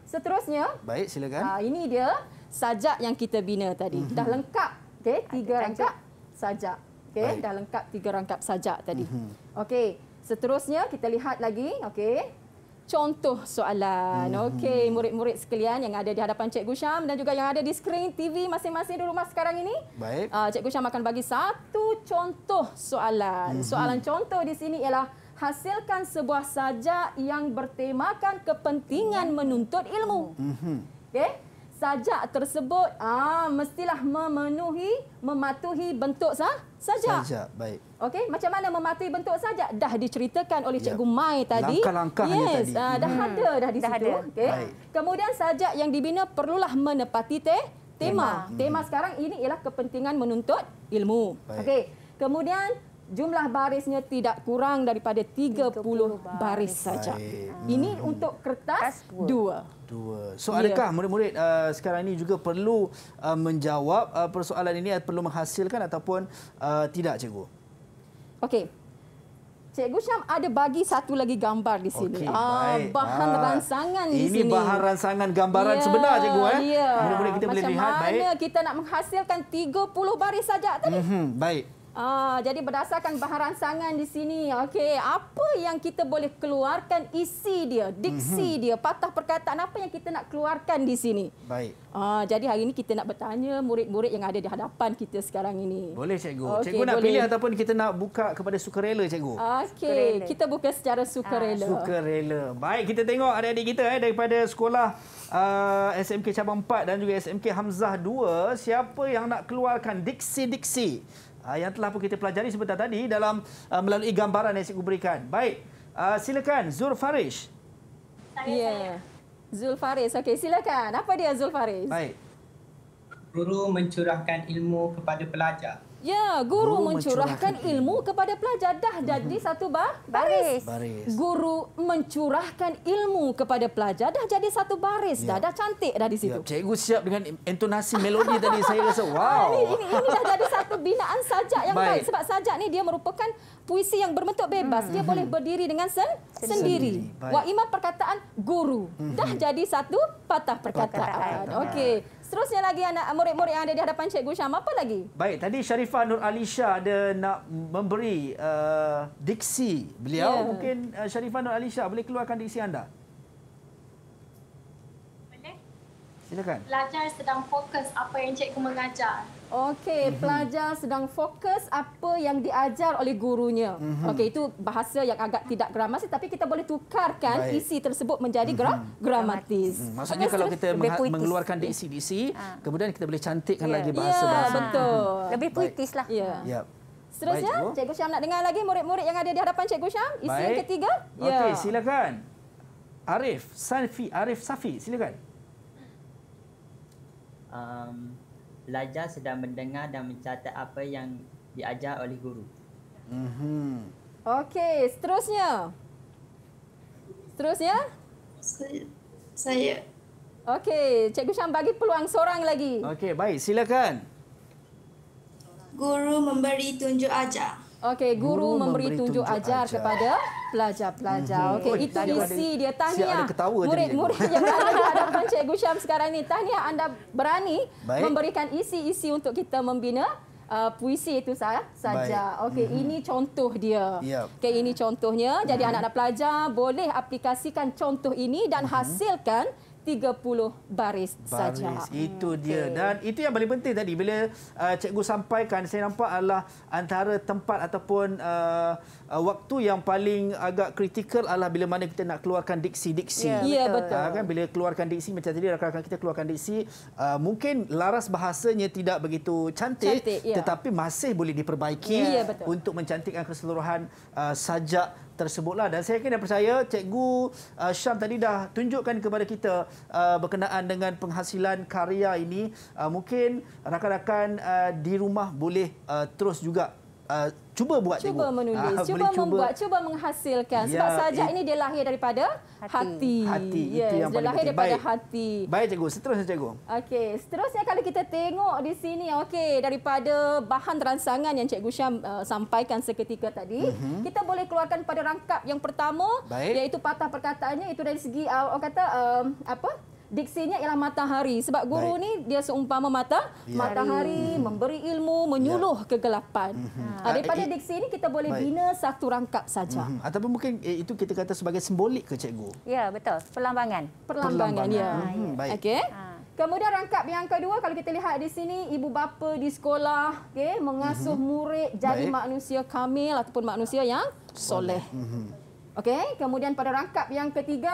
seterusnya baik silakan ha, ini dia sajak yang kita bina tadi mm-hmm. dah lengkap okey tiga Ada rangkap tajuk. sajak okey dah lengkap tiga rangkap sajak tadi mm-hmm. okey seterusnya kita lihat lagi okey contoh soalan. Hmm. Okey, murid-murid sekalian yang ada di hadapan Cikgu Syam dan juga yang ada di skrin TV masing-masing di rumah sekarang ini. Baik. Ah, Cikgu Syam akan bagi satu contoh soalan. Hmm. Soalan contoh di sini ialah hasilkan sebuah sajak yang bertemakan kepentingan mhm. menuntut ilmu. Hmm. Okey sajak tersebut ah mestilah memenuhi mematuhi bentuk sah sajak. Sajak, baik. Okey, macam mana mematuhi bentuk sajak dah diceritakan oleh ya. Cikgu Mai tadi. langkah yes. tadi. Ah, dah hmm. ada dah di dah situ, okey. Kemudian sajak yang dibina perlulah menepati te tema. Tema. Hmm. tema sekarang ini ialah kepentingan menuntut ilmu. Okey. Kemudian jumlah barisnya tidak kurang daripada 30, 30 baris saja. Hmm. Ini untuk kertas Dua. dua. So adakah murid-murid uh, sekarang ini juga perlu uh, menjawab uh, persoalan ini perlu menghasilkan ataupun uh, tidak cikgu? Okey. Cikgu Syam ada bagi satu lagi gambar di sini. Okay, ah, bahan ah, ransangan di ini sini. Ini bahan ransangan gambaran yeah, sebenar cikgu eh. Yeah. Mula-mula kita Macam boleh lihat baik. Macam mana kita nak menghasilkan 30 baris saja tadi? Mm-hmm, baik. Ah, jadi berdasarkan bahan rangsangan di sini, okey, apa yang kita boleh keluarkan isi dia, diksi mm -hmm. dia, patah perkataan apa yang kita nak keluarkan di sini? Baik. Ah, jadi hari ini kita nak bertanya murid-murid yang ada di hadapan kita sekarang ini. Boleh cikgu. Okay, cikgu nak boleh. pilih ataupun kita nak buka kepada sukarela cikgu? Okey, kita buka secara sukarela. Ah, sukarela. Baik, kita tengok adik-adik kita eh daripada sekolah uh, ah, SMK Cabang 4 dan juga SMK Hamzah 2, siapa yang nak keluarkan diksi-diksi? Ah, yang telah pun kita pelajari sebentar tadi dalam uh, melalui gambaran yang saya berikan. Baik, uh, silakan Zul Farish. Ya, yeah. Zul Farish. Okey, silakan. Apa dia Zul Farish? Baik. Guru mencurahkan ilmu kepada pelajar. Ya, guru, guru mencurahkan, mencurahkan ilmu kepada pelajar. Dah mhm. jadi uh -huh. satu bar baris. baris. Guru mencurahkan ilmu kepada pelajar. Dah jadi satu baris. Ya. Dah, dah cantik dah di ya, situ. Ya, cikgu siap dengan intonasi melodi tadi. Saya rasa, wow. Ah, ini, ini, ini dah jadi satu binaan sajak yang baik. baik. Sebab sajak ni dia merupakan puisi yang berbentuk bebas. Mhm. Dia uh -huh. boleh mhm. berdiri dengan sen sendiri. sendiri. Wa'imah perkataan guru. Uh -huh. Dah jadi satu patah perkataan. perkataan. Okey. Seterusnya lagi anak murid-murid yang ada di hadapan Cikgu Syam, apa lagi? Baik, tadi Sharifah Nur Alisha ada nak memberi uh, diksi beliau. Yeah. Mungkin uh, Sharifah Nur Alisha boleh keluarkan diksi anda? Silakan. Pelajar sedang fokus apa yang cikgu mengajar. Okey, mm -hmm. pelajar sedang fokus apa yang diajar oleh gurunya. Mm -hmm. Okey, itu bahasa yang agak tidak gramatis tapi kita boleh tukarkan Baik. isi tersebut menjadi mm -hmm. gramatis. Mm, maksudnya Bukan kalau kita puitis. mengeluarkan diksi-diksi, ha. Ah. kemudian kita boleh cantikkan yeah. lagi ya, bahasa-bahasa. Ya, yeah, betul. Ha. Lebih puitislah. Ya. Yeah. Yep. Seterusnya, Baik, cikgu. cikgu Syam nak dengar lagi murid-murid yang ada di hadapan cikgu Syam. Isi yang ketiga. Okey, yeah. silakan. Arif Safi, Arif Safi, silakan um, pelajar sedang mendengar dan mencatat apa yang diajar oleh guru. Mhm. Okey, seterusnya. Seterusnya? Saya. saya. Okey, Cikgu Syam bagi peluang seorang lagi. Okey, baik, silakan. Guru memberi tunjuk ajar. Okey, guru, guru memberi, memberi tunjuk, tunjuk ajar, ajar kepada pelajar-pelajar. Hmm. Okey, oh, itu isi dia tahniah. Murid-murid yang berada di hadapan Cikgu Syam sekarang ini, tahniah anda berani Baik. memberikan isi-isi untuk kita membina uh, puisi itu saja. Okey, mm-hmm. ini contoh dia. Yep. Okey, ini contohnya. Jadi mm-hmm. anak-anak pelajar boleh aplikasikan contoh ini dan mm-hmm. hasilkan 30 baris, baris saja. Itu hmm, dia. Okay. Dan itu yang paling penting tadi. Bila uh, cikgu sampaikan, saya nampak adalah antara tempat ataupun uh, uh, waktu yang paling agak kritikal adalah bila mana kita nak keluarkan diksi-diksi. Ya, yeah, ha, betul. betul. Uh, kan? Bila keluarkan diksi, macam tadi rakan-rakan kita keluarkan diksi, uh, mungkin laras bahasanya tidak begitu cantik, cantik yeah. tetapi masih boleh diperbaiki Yeah, ya, ya, untuk mencantikkan keseluruhan uh, sajak tersebutlah dan saya yakin dan percaya cikgu uh, Syam tadi dah tunjukkan kepada kita uh, berkenaan dengan penghasilan karya ini uh, mungkin rakan-rakan uh, di rumah boleh uh, terus juga uh, cuba buat cuba tengok. Menulis, uh, cuba menulis, cuba membuat, cuba menghasilkan. Ya, Sebab ya, sajak ini dia lahir daripada hati. Hati, hati yes, itu yang dia lahir daripada hati. Baik cikgu, seterusnya cikgu. Okey, seterusnya kalau kita tengok di sini okey daripada bahan rangsangan yang cikgu Syam uh, sampaikan seketika tadi, uh mhm. -huh. kita boleh keluarkan pada rangkap yang pertama Baik. iaitu patah perkataannya itu dari segi uh, orang kata uh, apa? diksinya ialah matahari sebab guru Baik. ni dia seumpama mata ya. matahari hmm. memberi ilmu menyuluh ya. kegelapan. Hmm. Ha, daripada eh, diksi ini kita boleh Baik. bina satu rangkap saja. Hmm. Ataupun mungkin eh, itu kita kata sebagai simbolik ke cikgu. Ya, betul. Perlambangan. Perlambangan, ya. Perlambangan. ya. Hmm. Okey. Ha. Kemudian rangkap yang kedua kalau kita lihat di sini ibu bapa di sekolah okey, mengasuh mm -hmm. murid jadi Baik. manusia kamil ataupun manusia yang soleh. -hmm. Okey, kemudian pada rangkap yang ketiga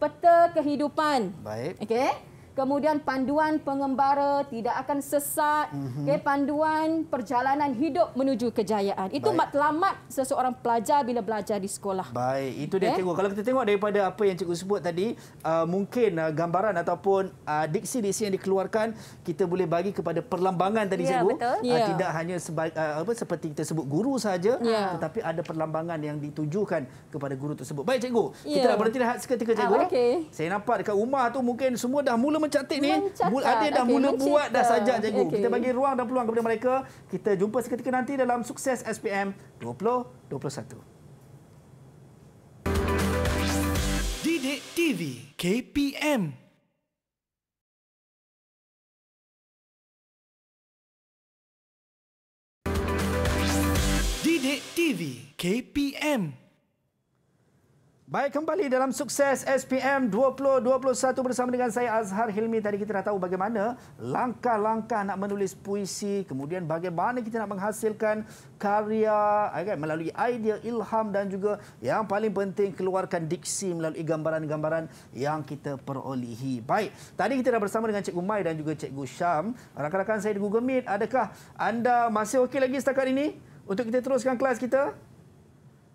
peta kehidupan. Baik. Okey. Kemudian panduan pengembara tidak akan sesat. Mm-hmm. Okay, panduan perjalanan hidup menuju kejayaan. Itu Baik. matlamat seseorang pelajar bila belajar di sekolah. Baik, itu dia okay. tengok. Kalau kita tengok daripada apa yang cikgu sebut tadi, uh, mungkin uh, gambaran ataupun uh, diksi-diksi yang dikeluarkan kita boleh bagi kepada perlambangan tadi yeah, cikgu. Uh, yeah. Tidak hanya seba- uh, apa seperti kita sebut guru saja, yeah. tetapi ada perlambangan yang ditujukan kepada guru tersebut. Baik cikgu, yeah. kita dah ya. berhenti rehat seketika ah, cikgu. okay. Saya nampak dekat rumah tu mungkin semua dah mula men- cantik ni Bul ada dah okay, mula mencipta. buat dah sajak cikgu. Okay. Kita bagi ruang dan peluang kepada mereka. Kita jumpa seketika nanti dalam sukses SPM 2021. TV KPM Didik TV KPM Baik, kembali dalam sukses SPM 2021 bersama dengan saya Azhar Hilmi. Tadi kita dah tahu bagaimana langkah-langkah nak menulis puisi, kemudian bagaimana kita nak menghasilkan karya eh, kan, melalui idea, ilham dan juga yang paling penting keluarkan diksi melalui gambaran-gambaran yang kita perolehi. Baik, tadi kita dah bersama dengan Cikgu Mai dan juga Cikgu Syam. Rakan-rakan saya di Google Meet, adakah anda masih okey lagi setakat ini untuk kita teruskan kelas kita?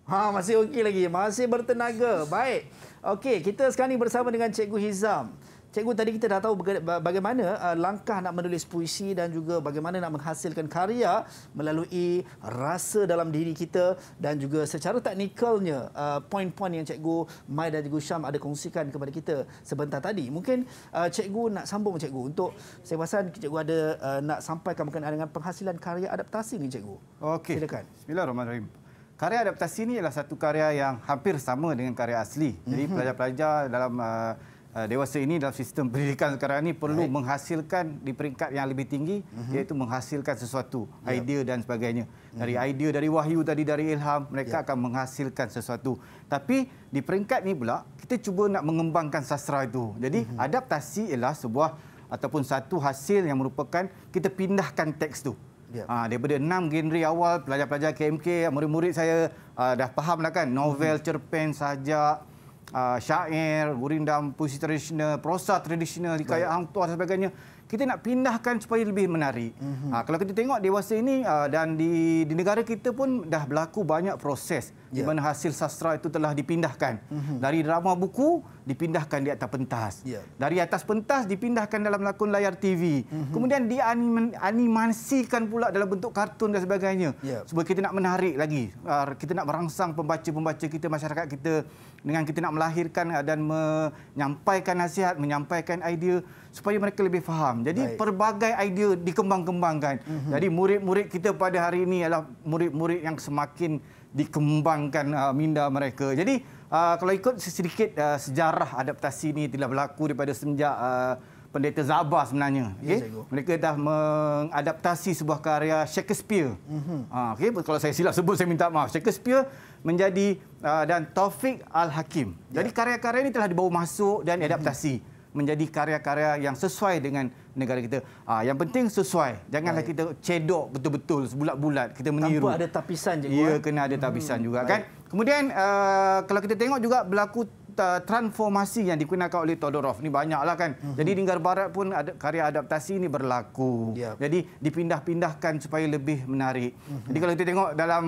Ha, masih okey lagi. Masih bertenaga. Baik. Okey, kita sekarang ini bersama dengan Cikgu Hizam. Cikgu, tadi kita dah tahu bagaimana uh, langkah nak menulis puisi dan juga bagaimana nak menghasilkan karya melalui rasa dalam diri kita dan juga secara teknikalnya uh, poin-poin yang Cikgu Mai dan Cikgu Syam ada kongsikan kepada kita sebentar tadi. Mungkin uh, Cikgu nak sambung, Cikgu, untuk saya perasan Cikgu ada nak sampaikan berkenaan dengan penghasilan karya adaptasi ini, Cikgu. Okey. Silakan. Bismillahirrahmanirrahim. Karya adaptasi ini adalah satu karya yang hampir sama dengan karya asli. Jadi mhm. pelajar-pelajar dalam uh, uh, dewasa ini dalam sistem pendidikan sekarang ini perlu right. menghasilkan di peringkat yang lebih tinggi mhm. iaitu menghasilkan sesuatu, yep. Ya. idea dan sebagainya. Mhm. Dari idea dari wahyu tadi dari ilham mereka yep. Ya. akan menghasilkan sesuatu. Tapi di peringkat ini pula kita cuba nak mengembangkan sastra itu. Jadi adaptasi ialah sebuah ataupun satu hasil yang merupakan kita pindahkan teks tu. Ya. Ha, daripada enam genre awal, pelajar-pelajar KMK, murid-murid saya uh, dah faham lah kan. Novel, hmm. cerpen, sajak, uh, syair, gurindam, puisi tradisional, prosa tradisional, hikayat hang tua dan sebagainya. Kita nak pindahkan supaya lebih menarik. Mm -hmm. ha, kalau kita tengok dewasa ini uh, dan di, di negara kita pun dah berlaku banyak proses yeah. di mana hasil sastra itu telah dipindahkan. Mm -hmm. Dari drama buku dipindahkan di atas pentas. Ya. Dari atas pentas dipindahkan dalam lakon layar TV. Mm-hmm. Kemudian dianimasikan pula dalam bentuk kartun dan sebagainya. Ya. Sebab kita nak menarik lagi. Ah, kita nak merangsang pembaca-pembaca kita, masyarakat kita dengan kita nak melahirkan ah, dan menyampaikan nasihat, menyampaikan idea supaya mereka lebih faham. Jadi Baik. pelbagai idea dikembang-kembangkan. Mm-hmm. Jadi murid-murid kita pada hari ini adalah murid-murid yang semakin dikembangkan ah, minda mereka. Jadi Ah, kalau ikut sedikit uh, sejarah adaptasi ini telah berlaku daripada semenjak uh, pendeta Zabar sebenarnya. Ya, okay? Yes, Mereka dah mengadaptasi sebuah karya Shakespeare. Mm-hmm. Uh, okay? Kalau saya silap sebut, saya minta maaf. Shakespeare menjadi uh, dan Taufik Al-Hakim. Yeah. Jadi ya. karya-karya ini telah dibawa masuk dan adaptasi. Mm-hmm menjadi karya-karya yang sesuai dengan negara kita. Ah, yang penting sesuai. Janganlah Baik. kita cedok betul-betul sebulat-bulat kita meniru. Tanpa ada tapisan juga. Ya, eh? kena ada tapisan hmm. juga kan. Kemudian uh, kalau kita tengok juga berlaku ah, transformasi yang digunakan oleh Todorov ni banyaklah kan. Uhum. Jadi di barat pun ada karya adaptasi ini berlaku. Yep. Jadi dipindah-pindahkan supaya lebih menarik. Uhum. Jadi kalau kita tengok dalam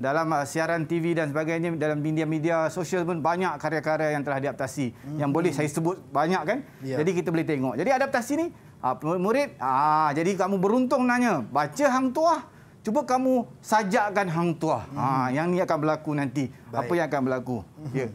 dalam uh, siaran TV dan sebagainya dalam media-media sosial pun banyak karya-karya yang telah diadaptasi hmm. yang boleh saya sebut banyak kan ya. jadi kita boleh tengok jadi adaptasi ni uh, murid ah jadi kamu beruntung nanya baca hang tuah Cuba kamu sajakkan hang tua. Hmm. Ha, yang ni akan berlaku nanti. Baik. Apa yang akan berlaku? Hmm. Ya. Yeah.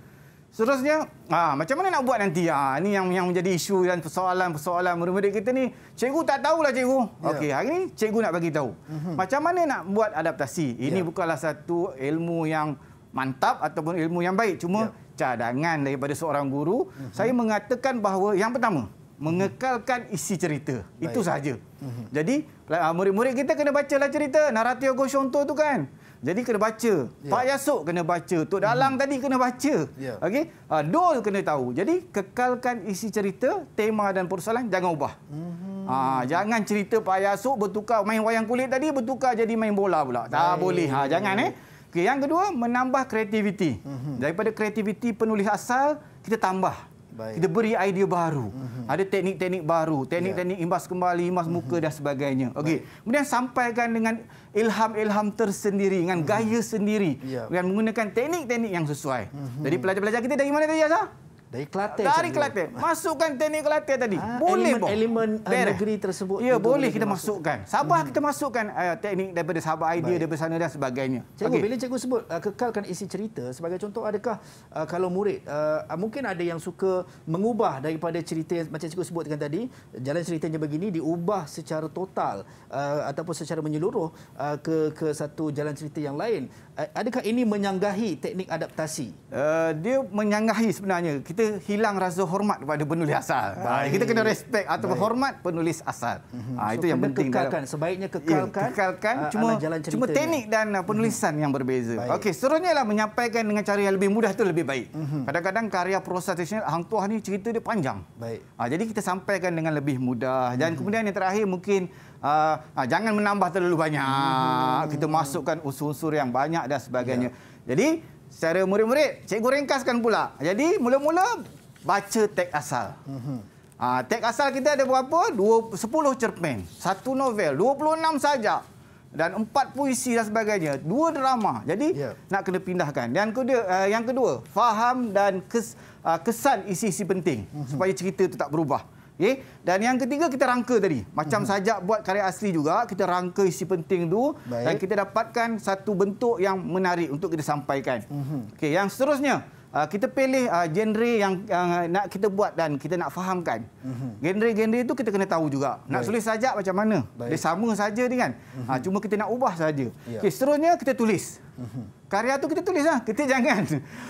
Seterusnya, ha, macam mana nak buat nanti? Ha, ini yang yang menjadi isu dan persoalan-persoalan murid-murid kita ni. Cikgu tak tahulah cikgu. Yeah. Okey, hari ni cikgu nak bagi tahu. Mm-hmm. Macam mana nak buat adaptasi? Ini yeah. bukanlah satu ilmu yang mantap ataupun ilmu yang baik. Cuma yeah. cadangan daripada seorang guru. Mm-hmm. Saya mengatakan bahawa yang pertama, mhm. mengekalkan isi cerita. Baik. Itu sahaja. Mm-hmm. Jadi, lah, murid-murid kita kena bacalah cerita. Naratio Goshonto tu kan. Jadi kena baca. Yeah. Pak Yasuk kena baca. Tok Dalang mm. tadi kena baca. Yeah. Okey. Ha, Dol kena tahu. Jadi kekalkan isi cerita, tema dan persoalan jangan ubah. -hmm. ha, jangan cerita Pak Yasuk bertukar main wayang kulit tadi bertukar jadi main bola pula. Baik. Tak boleh. Ha, jangan eh. Okay, yang kedua, menambah kreativiti. Mm -hmm. Daripada kreativiti penulis asal, kita tambah. Baik. Kita beri idea baru. Mm-hmm. Ada teknik-teknik baru, teknik-teknik ya. imbas kembali, imbas mm-hmm. muka mhm. dan sebagainya. Okey. Kemudian sampaikan dengan ilham-ilham tersendiri, dengan mm-hmm. gaya sendiri yep. Ya. dengan menggunakan teknik-teknik yang sesuai. Mm-hmm. Jadi pelajar-pelajar kita dari mana tadi Azhar? Dari kelate, Dari Kelantan. Masukkan teknik kelate tadi. Ha, boleh pun. Elemen, elemen uh, negeri tersebut. Ya, boleh kita masukkan. masukkan. Sabah hmm. kita masukkan uh, teknik daripada Sabah idea Baik. daripada sana dan sebagainya. Cikgu, okay. bila cikgu sebut uh, kekalkan isi cerita, sebagai contoh adakah uh, kalau murid, uh, uh, mungkin ada yang suka mengubah daripada cerita yang macam cikgu sebutkan tadi, jalan ceritanya begini, diubah secara total uh, ataupun secara menyeluruh uh, ke, ke satu jalan cerita yang lain adakah ini menyanggahi teknik adaptasi? Uh, dia menyanggahi sebenarnya. Kita hilang rasa hormat kepada penulis asal. Baik. Ah, ah, kita kena respect atau Baik. hormat penulis asal. Uh -huh. uh, itu yang penting. Kekalkan. Sebaiknya ya, kekalkan. Yeah, kekalkan. Uh, cuma, cuma teknik dan penulisan uh mhm. -huh. yang berbeza. Okey, seterusnya lah menyampaikan dengan cara yang lebih mudah itu lebih baik. Mhm. Kadang-kadang uh -huh. karya prosa tradisional, Hang Tuah ini cerita dia panjang. Baik. Uh, jadi kita sampaikan dengan lebih mudah. Dan uh mhm. -huh. kemudian yang terakhir mungkin uh, uh, jangan menambah terlalu banyak. Ah, hmm. Kita masukkan unsur-unsur yang banyak dan sebagainya. Yeah. Jadi, secara murid-murid, cikgu ringkaskan pula. Jadi, mula-mula baca teks asal. Hmm. Uh, teks asal kita ada berapa? Dua, sepuluh cerpen, satu novel, dua puluh enam saja dan empat puisi dan sebagainya dua drama jadi yeah. nak kena pindahkan dan kedua eh, yang kedua faham dan kes, kesan isi-isi penting mm-hmm. supaya cerita itu tak berubah Okay? Dan yang ketiga kita rangka tadi. Macam uh hmm. -huh. sajak buat karya asli juga, kita rangka isi penting tu Baik. dan kita dapatkan satu bentuk yang menarik untuk kita sampaikan. Uh hmm. -huh. okay, yang seterusnya, uh, kita pilih uh, genre yang, yang uh, nak kita buat dan kita nak fahamkan. Hmm. Genre-genre uh -huh. itu kita kena tahu juga. Nak tulis saja macam mana? Baik. Dia sama saja ni kan? Uh -huh. uh, cuma kita nak ubah saja. Yeah. Okay, seterusnya kita tulis. Uh -huh. Karya tu kita tulislah. Kita jangan.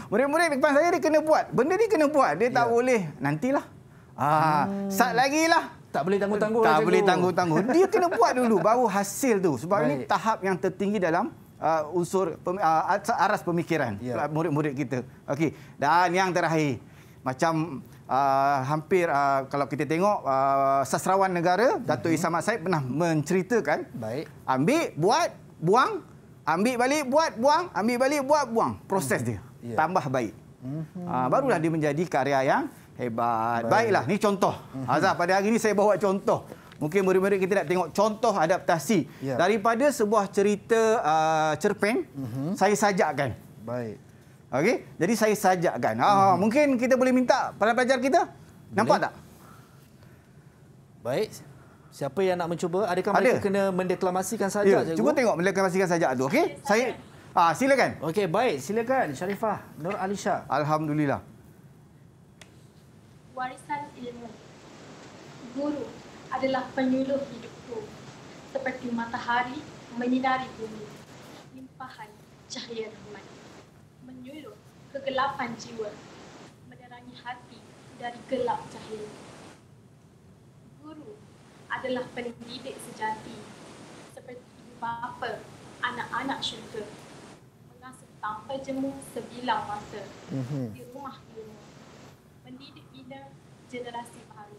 Murid-murid di depan saya dia kena buat. Benda ni kena buat. Dia tak yeah. boleh nantilah. Ah, hmm. sat lagi lah. Tak boleh tangguh-tangguh. Tak boleh tangguh-tangguh. Dia kena buat dulu baru hasil tu. Sebab Baik. ini tahap yang tertinggi dalam uh, unsur uh, aras pemikiran yeah. murid-murid kita. Okey. Dan yang terakhir macam uh, hampir uh, kalau kita tengok uh, sastrawan negara Dato' mm-hmm. Isamat pernah menceritakan Baik. ambil buat buang ambil balik buat buang ambil balik buat buang proses mhm. dia yeah. tambah baik mm-hmm. uh, barulah dia menjadi karya yang Hebat. Baik. Baiklah, ni contoh. Mhm. Azhar, pada hari ini saya bawa contoh. Mungkin murid-murid kita nak tengok contoh adaptasi. Ya. Daripada sebuah cerita uh, cerpen, uh mhm. -huh. saya sajakkan. Baik. Okey, jadi saya sajakkan. Uh ah, -huh. Mhm. Mungkin kita boleh minta pelajar-pelajar kita? Boleh. Nampak tak? Baik. Siapa yang nak mencuba? Adakah Ada. mereka kena mendeklamasikan sajak? Ya. Cuba tengok mendeklamasikan sajak itu. okay saya... Ah, silakan. Okey, baik. Silakan. Sharifah, Nur Alisha. Alhamdulillah warisan ilmu. Guru adalah penyuluh hidupku, seperti matahari menyinari bumi, limpahan cahaya rahmat. Menyuluh kegelapan jiwa, menerangi hati dari gelap cahaya. Guru adalah pendidik sejati, seperti bapa anak-anak syurga, mengasuh tanpa jemu sebilang masa. Mm-hmm. Dia generasi baru.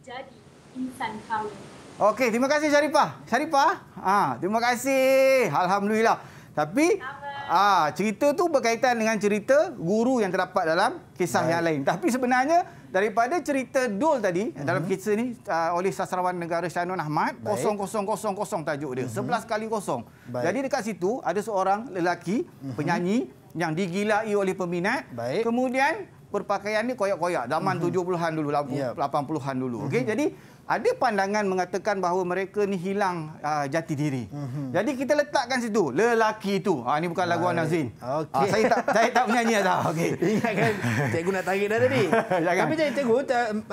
Jadi insan kami. Okey, terima kasih Sharifah. Sharifah? Ah, ha, terima kasih. Alhamdulillah. Tapi Sama. ah ha, cerita tu berkaitan dengan cerita guru yang terdapat dalam kisah Baik. yang lain. Tapi sebenarnya daripada cerita Dul tadi uh -huh. dalam mhm. kisah ni uh, oleh sastrawan negara Syanon Ahmad Baik. 0000 tajuk dia. Uh -huh. 11 kali kosong. Baik. Jadi dekat situ ada seorang lelaki uh mhm. -huh. penyanyi yang digilai oleh peminat. Baik. Kemudian berpakaian ni koyak-koyak zaman mm -hmm. 70-an dulu, yep. Ya. 80-an dulu. Okey, mm -hmm. jadi ada pandangan mengatakan bahawa mereka ni hilang uh, jati diri. Mm -hmm. Jadi kita letakkan situ lelaki itu. Ah ini bukan lagu Anazin. Okay. Ah, saya tak saya tak menyanyi dah. Okey. Ingatkan cikgu nak tarik dah tadi. Tapi jadi cikgu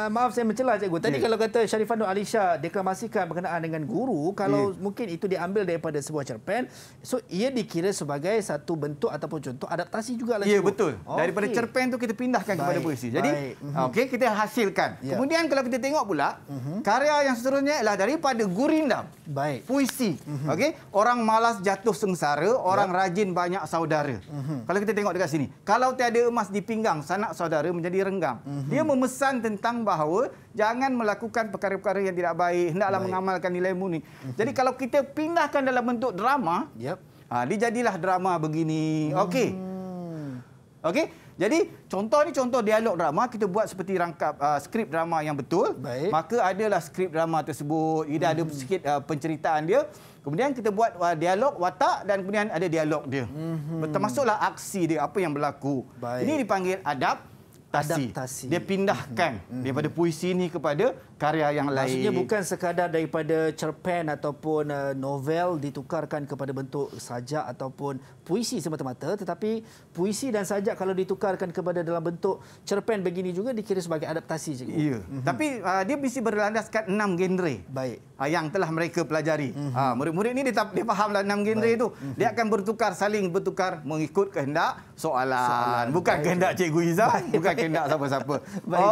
maaf saya mencelah cikgu. Tadi yeah. kalau kata Sharifah Nur Alisha deklamasikan berkenaan dengan guru, kalau yeah. mungkin itu diambil daripada sebuah cerpen, so ia dikira sebagai satu bentuk ataupun contoh adaptasi juga. Ya, cikgu. Ya yeah, betul. Okay. Daripada cerpen tu kita pindahkan Baik. kepada puisi. Jadi mm -hmm. okey kita hasilkan. Yeah. Kemudian kalau kita tengok pula mm -hmm. Karya yang seterusnya ialah daripada Gurindam. Baik. Puisi. Mm-hmm. Okey, orang malas jatuh sengsara, orang yep. Ya. rajin banyak saudara. Mm-hmm. Kalau kita tengok dekat sini, kalau tiada emas di pinggang, sanak saudara menjadi renggang. Mm-hmm. Dia memesan tentang bahawa jangan melakukan perkara-perkara yang tidak baik, hendaklah baik. mengamalkan nilai murni. Mm-hmm. Jadi kalau kita pindahkan dalam bentuk drama, yep. Ha, dia jadilah drama begini. Mm-hmm. Okey. Hmm. Jadi contoh ni contoh dialog drama kita buat seperti rangkap uh, skrip drama yang betul. Baik. Maka adalah skrip drama tersebut, dia hmm. ada sedikit uh, penceritaan dia. Kemudian kita buat uh, dialog watak dan kemudian ada dialog dia. Hmm. Termasuklah aksi dia apa yang berlaku. Baik. Ini dipanggil adapt adaptasi. adaptasi. Dia pindahkan mm -hmm. daripada puisi ini kepada karya yang lain. Maksudnya bukan sekadar daripada cerpen ataupun uh, novel ditukarkan kepada bentuk sajak ataupun puisi semata-mata tetapi puisi dan sajak kalau ditukarkan kepada dalam bentuk cerpen begini juga dikira sebagai adaptasi cikgu. Ya. Mm -hmm. Tapi uh, dia mesti berlandaskan enam genre. Baik. Uh, yang telah mereka pelajari. Mm -hmm. uh, ini dia, dia fahamlah enam genre itu. Mm -hmm. Dia mm-hmm. akan bertukar saling bertukar mengikut kehendak soalan. soalan. Bukan Baik. kehendak cikgu Izzah, bukan kena siapa-siapa.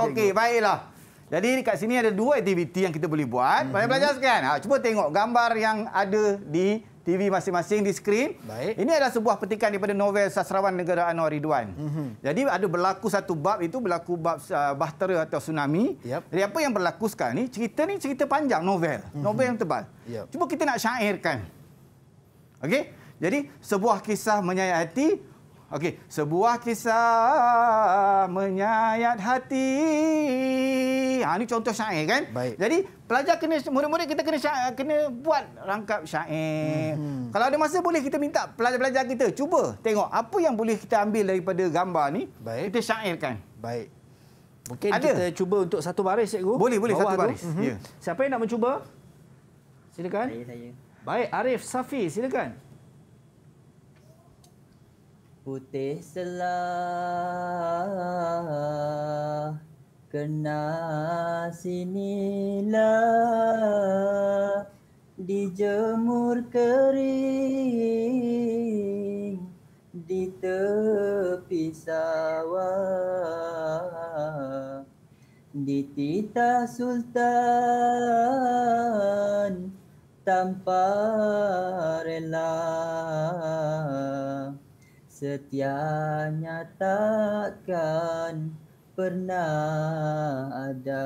Okey, baiklah. Jadi kat sini ada dua aktiviti yang kita boleh buat. Mm -hmm. Boleh jelaskan? Ha, cuba tengok gambar yang ada di TV masing-masing di skrin. Baik. Ini adalah sebuah petikan daripada novel Sastrawan Negara Anwar Ridwan. Mm -hmm. Jadi ada berlaku satu bab itu berlaku bab uh, bahtera atau tsunami. Yep. Jadi apa yang berlaku sekarang ni? Cerita ni cerita panjang novel. Mm -hmm. Novel yang tebal. Yep. Cuba kita nak syairkan. Okey? Jadi sebuah kisah menyayat hati Okey, sebuah kisah menyayat hati. Ha ni contoh syair kan? Baik. Jadi pelajar kena murid-murid kita kena syair, kena buat rangkap syair. Hmm. Kalau ada masa boleh kita minta pelajar-pelajar kita cuba tengok apa yang boleh kita ambil daripada gambar ni, Baik. kita syairkan. Baik. Mungkin ada. kita cuba untuk satu baris cikgu. Boleh, boleh Bawah satu baris. Uh-huh. Ya. Siapa yang nak mencuba? Silakan. Saya saya. Baik, Arif Safi, silakan. Putih selah Kena sinilah Dijemur kering Di tepi sawah Di tita sultan Tanpa rela setianya takkan pernah ada.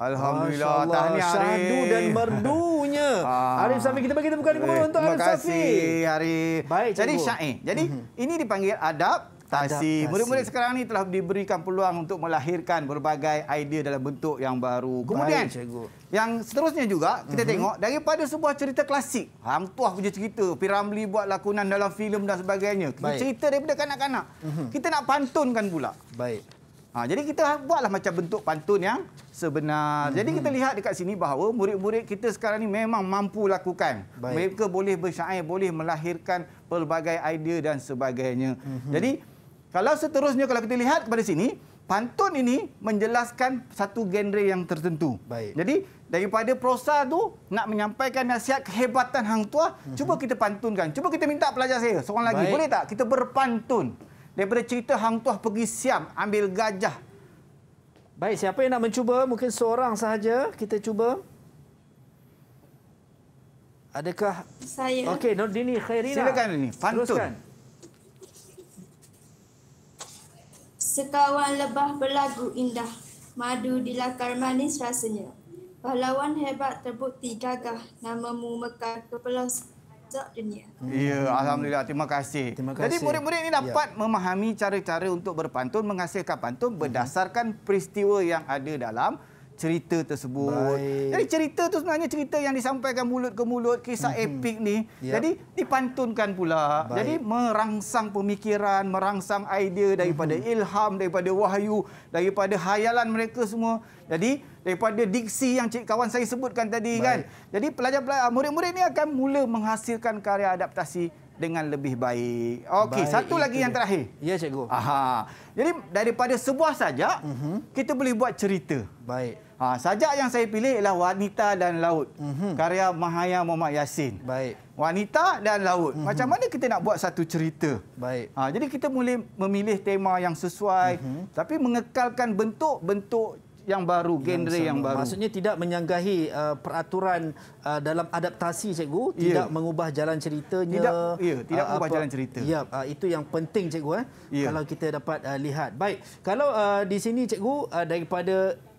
Alhamdulillah. Masya Tahniah Arif. Sadu dan merdunya. ah. Arif Safi, kita bagi tepukan kepada untuk Arif Safi. Terima kasih, Arif. Baik, Jadi, Syair. Jadi, mm -hmm. ini dipanggil adab Tasi Murid-murid sekarang ni telah diberikan peluang untuk melahirkan berbagai idea dalam bentuk yang baru. Kemudian, Baik, yang seterusnya juga, kita uh mhm. -huh. tengok daripada sebuah cerita klasik. Hang tuah punya cerita. Piramli buat lakonan dalam filem dan sebagainya. Kita cerita daripada kanak-kanak. Uh mhm. -huh. Kita nak pantunkan pula. Baik. Ha, jadi kita buatlah macam bentuk pantun yang sebenar. Hmm. Jadi kita lihat dekat sini bahawa murid-murid kita sekarang ni memang mampu lakukan. Baik. Mereka boleh bersyair, boleh melahirkan pelbagai idea dan sebagainya. Hmm. Jadi kalau seterusnya kalau kita lihat kepada sini, pantun ini menjelaskan satu genre yang tertentu. Baik. Jadi daripada prosa tu nak menyampaikan nasihat kehebatan hang tua, mm -hmm. cuba kita pantunkan. Cuba kita minta pelajar saya seorang lagi. Baik. Boleh tak kita berpantun? Daripada cerita hang tua pergi Siam ambil gajah. Baik, siapa yang nak mencuba? Mungkin seorang sahaja kita cuba. Adakah saya? Okey, Nordini Khairina. Silakan ini, pantun. Teruskan. Sekawan lebah berlagu indah, madu dilakar manis rasanya. Pahlawan hebat terbukti gagah, namamu mekar ke pelosok dunia. Ya, Alhamdulillah. Terima kasih. Terima kasih. Jadi murid-murid ini ya. dapat ya. memahami cara-cara untuk berpantun, menghasilkan pantun berdasarkan peristiwa yang ada dalam cerita tersebut. Baik. Jadi cerita tu sebenarnya cerita yang disampaikan mulut ke mulut, kisah -hmm. epik ni. Yep. Jadi dipantunkan pula. Baik. Jadi merangsang pemikiran, merangsang idea daripada -hmm. ilham, daripada wahyu, daripada hayalan mereka semua. Jadi daripada diksi yang cik kawan saya sebutkan tadi Baik. kan. Jadi pelajar-pelajar murid-murid ni akan mula menghasilkan karya adaptasi dengan lebih baik. Okey, satu lagi itu. yang terakhir. Ya, cikgu. Aha. Jadi daripada sebuah saja, uh mhm. -huh. kita boleh buat cerita. Baik. Ha, sajak yang saya pilih ialah Wanita dan Laut. Mm -hmm. Karya Mahaya Muhammad Yasin. Baik. Wanita dan Laut. Mm -hmm. Macam mana kita nak buat satu cerita? Baik. Ha, jadi kita boleh memilih tema yang sesuai. Mm -hmm. Tapi mengekalkan bentuk-bentuk yang baru, genre yang, yang baru. Maksudnya tidak menyanggahi uh, peraturan uh, dalam adaptasi, Cikgu. Ya. Tidak yeah. mengubah jalan ceritanya. Tidak, yeah, tidak uh, mengubah apa, jalan cerita. Ya, yeah, uh, itu yang penting, Cikgu. Eh, yeah. Kalau kita dapat uh, lihat. Baik, kalau uh, di sini, Cikgu, uh, daripada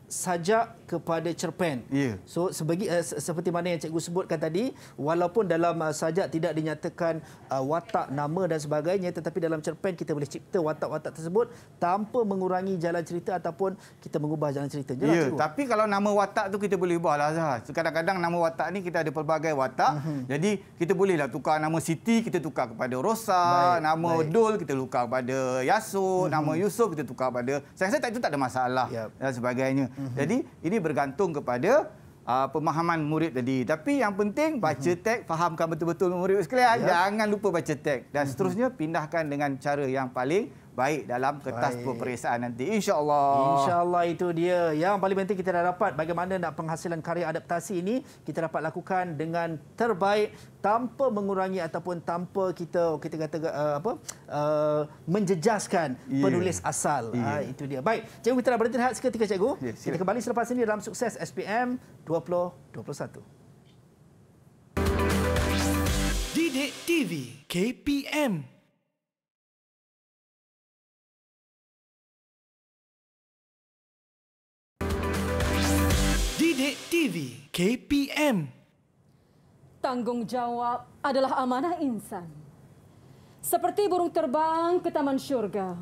sajak kepada cerpen. Yeah. So sebagi, uh, eh, seperti mana yang cikgu sebutkan tadi, walaupun dalam uh, sajak tidak dinyatakan uh, watak nama dan sebagainya tetapi dalam cerpen kita boleh cipta watak-watak tersebut tanpa mengurangi jalan cerita ataupun kita mengubah jalan cerita. Ya, yeah. tapi kalau nama watak tu kita boleh ubah lah Azhar. Kadang-kadang nama watak ni kita ada pelbagai watak. Mm -hmm. Jadi kita bolehlah tukar nama Siti kita tukar kepada Rosa, baik, nama baik. Dul kita tukar kepada Yasu, mm -hmm. nama mhm. Yusuf kita tukar kepada. Saya rasa tak itu tak ada masalah yep. dan sebagainya. Mhm. Jadi ini bergantung kepada uh, pemahaman murid tadi. Tapi yang penting baca mhm. teks, fahamkan betul-betul murid sekalian. Ya. Jangan lupa baca teks. Dan mhm. seterusnya pindahkan dengan cara yang paling baik dalam kertas baik. peperiksaan nanti. InsyaAllah. InsyaAllah itu dia. Yang paling penting kita dah dapat bagaimana nak penghasilan karya adaptasi ini kita dapat lakukan dengan terbaik tanpa mengurangi ataupun tanpa kita kita kata uh, apa uh, menjejaskan yeah. penulis asal yeah. Ya. uh, itu dia baik cikgu kita dah berhenti seketika cikgu yeah, kita kembali selepas ini dalam sukses SPM 2021 Didik TV KPM TV KPM Tanggungjawab adalah amanah insan. Seperti burung terbang ke taman syurga,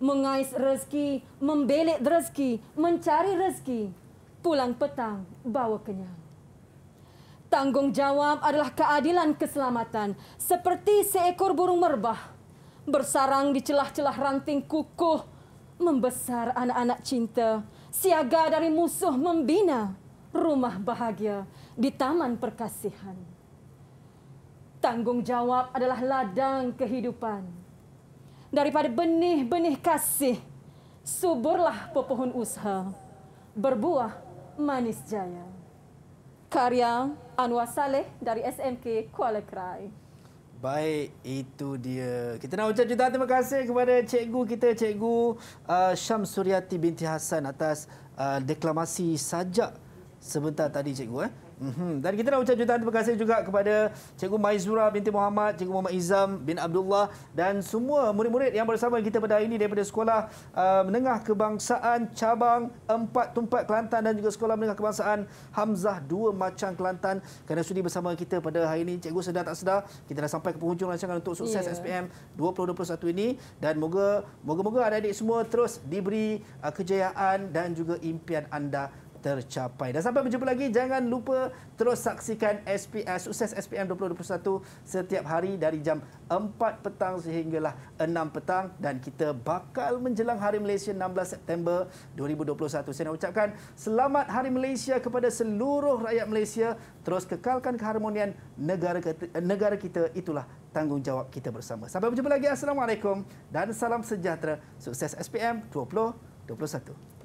mengais rezeki, membelik rezeki, mencari rezeki, pulang petang bawa kenyang. Tanggungjawab adalah keadilan keselamatan, seperti seekor burung merbah bersarang di celah-celah ranting kukuh, membesar anak-anak cinta, siaga dari musuh membina rumah bahagia di taman perkasihan. Tanggungjawab adalah ladang kehidupan. Daripada benih-benih kasih, suburlah pepohon usaha, berbuah manis jaya. Karya Anwar Saleh dari SMK Kuala Krai. Baik, itu dia. Kita nak ucap juta terima kasih kepada cikgu kita, cikgu uh, Syam Suryati binti Hassan atas uh, deklamasi sajak sebentar tadi cikgu eh. Mm-hmm. Dan kita nak ucap jutaan terima kasih juga kepada Cikgu Maizura binti Muhammad, Cikgu Muhammad Izam bin Abdullah dan semua murid-murid yang bersama kita pada hari ini daripada Sekolah uh, Menengah Kebangsaan Cabang empat Tumpat Kelantan dan juga Sekolah Menengah Kebangsaan Hamzah dua Macang Kelantan kerana sudi bersama kita pada hari ini. Cikgu sedar tak sedar, kita dah sampai ke penghujung rancangan untuk sukses yeah. SPM 2021 ini dan moga, moga-moga adik-adik semua terus diberi uh, kejayaan dan juga impian anda tercapai. Dan sampai berjumpa lagi, jangan lupa terus saksikan SPS, Sukses SPM 2021 setiap hari dari jam 4 petang sehinggalah 6 petang dan kita bakal menjelang Hari Malaysia 16 September 2021. Saya nak ucapkan selamat Hari Malaysia kepada seluruh rakyat Malaysia. Terus kekalkan keharmonian negara negara kita. Itulah tanggungjawab kita bersama. Sampai berjumpa lagi. Assalamualaikum dan salam sejahtera. Sukses SPM 2021.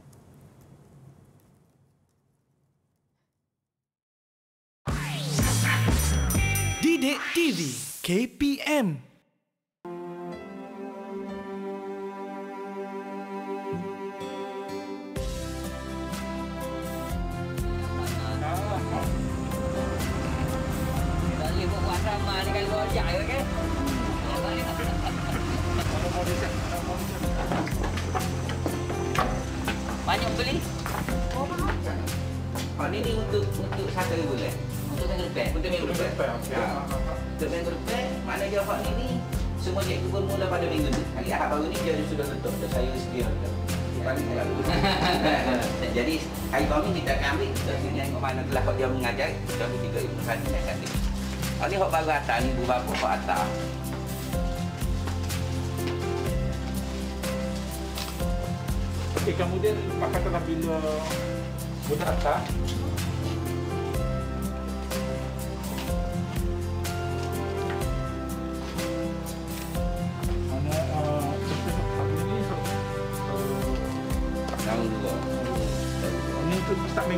Bidik TV KPM plan maknanya hot ni ni semua cikgu bermula pada minggu ni Hari ah baru ni dia sudah tutup dah saya sekian jadi hari kami kita akan ambil dari yang mana telah dia mengajar kami tiga ibu kami yang kami. Ini hok baru atas ni bu bapa hok atas. Okey kemudian pakai telah bila budak atas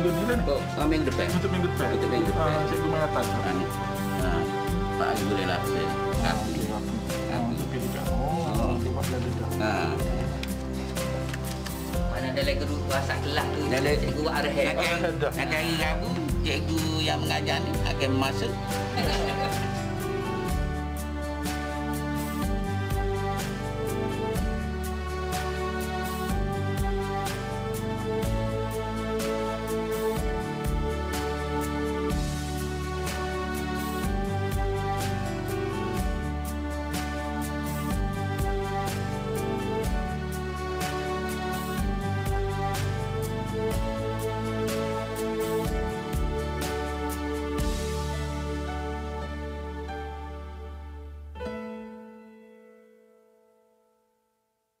minggu ni kan? Oh, uh, minggu depan. Untuk minggu depan. Untuk minggu depan. Uh, cikgu mengatakan. Ha, ni. Ah, Pak Agi boleh lah. Ha, ha. Mana ada lagi guru kelas kelas tu? Dah lagi cikgu buat arahan. Nanti hari Rabu, cikgu yang mengajar ni akan masuk.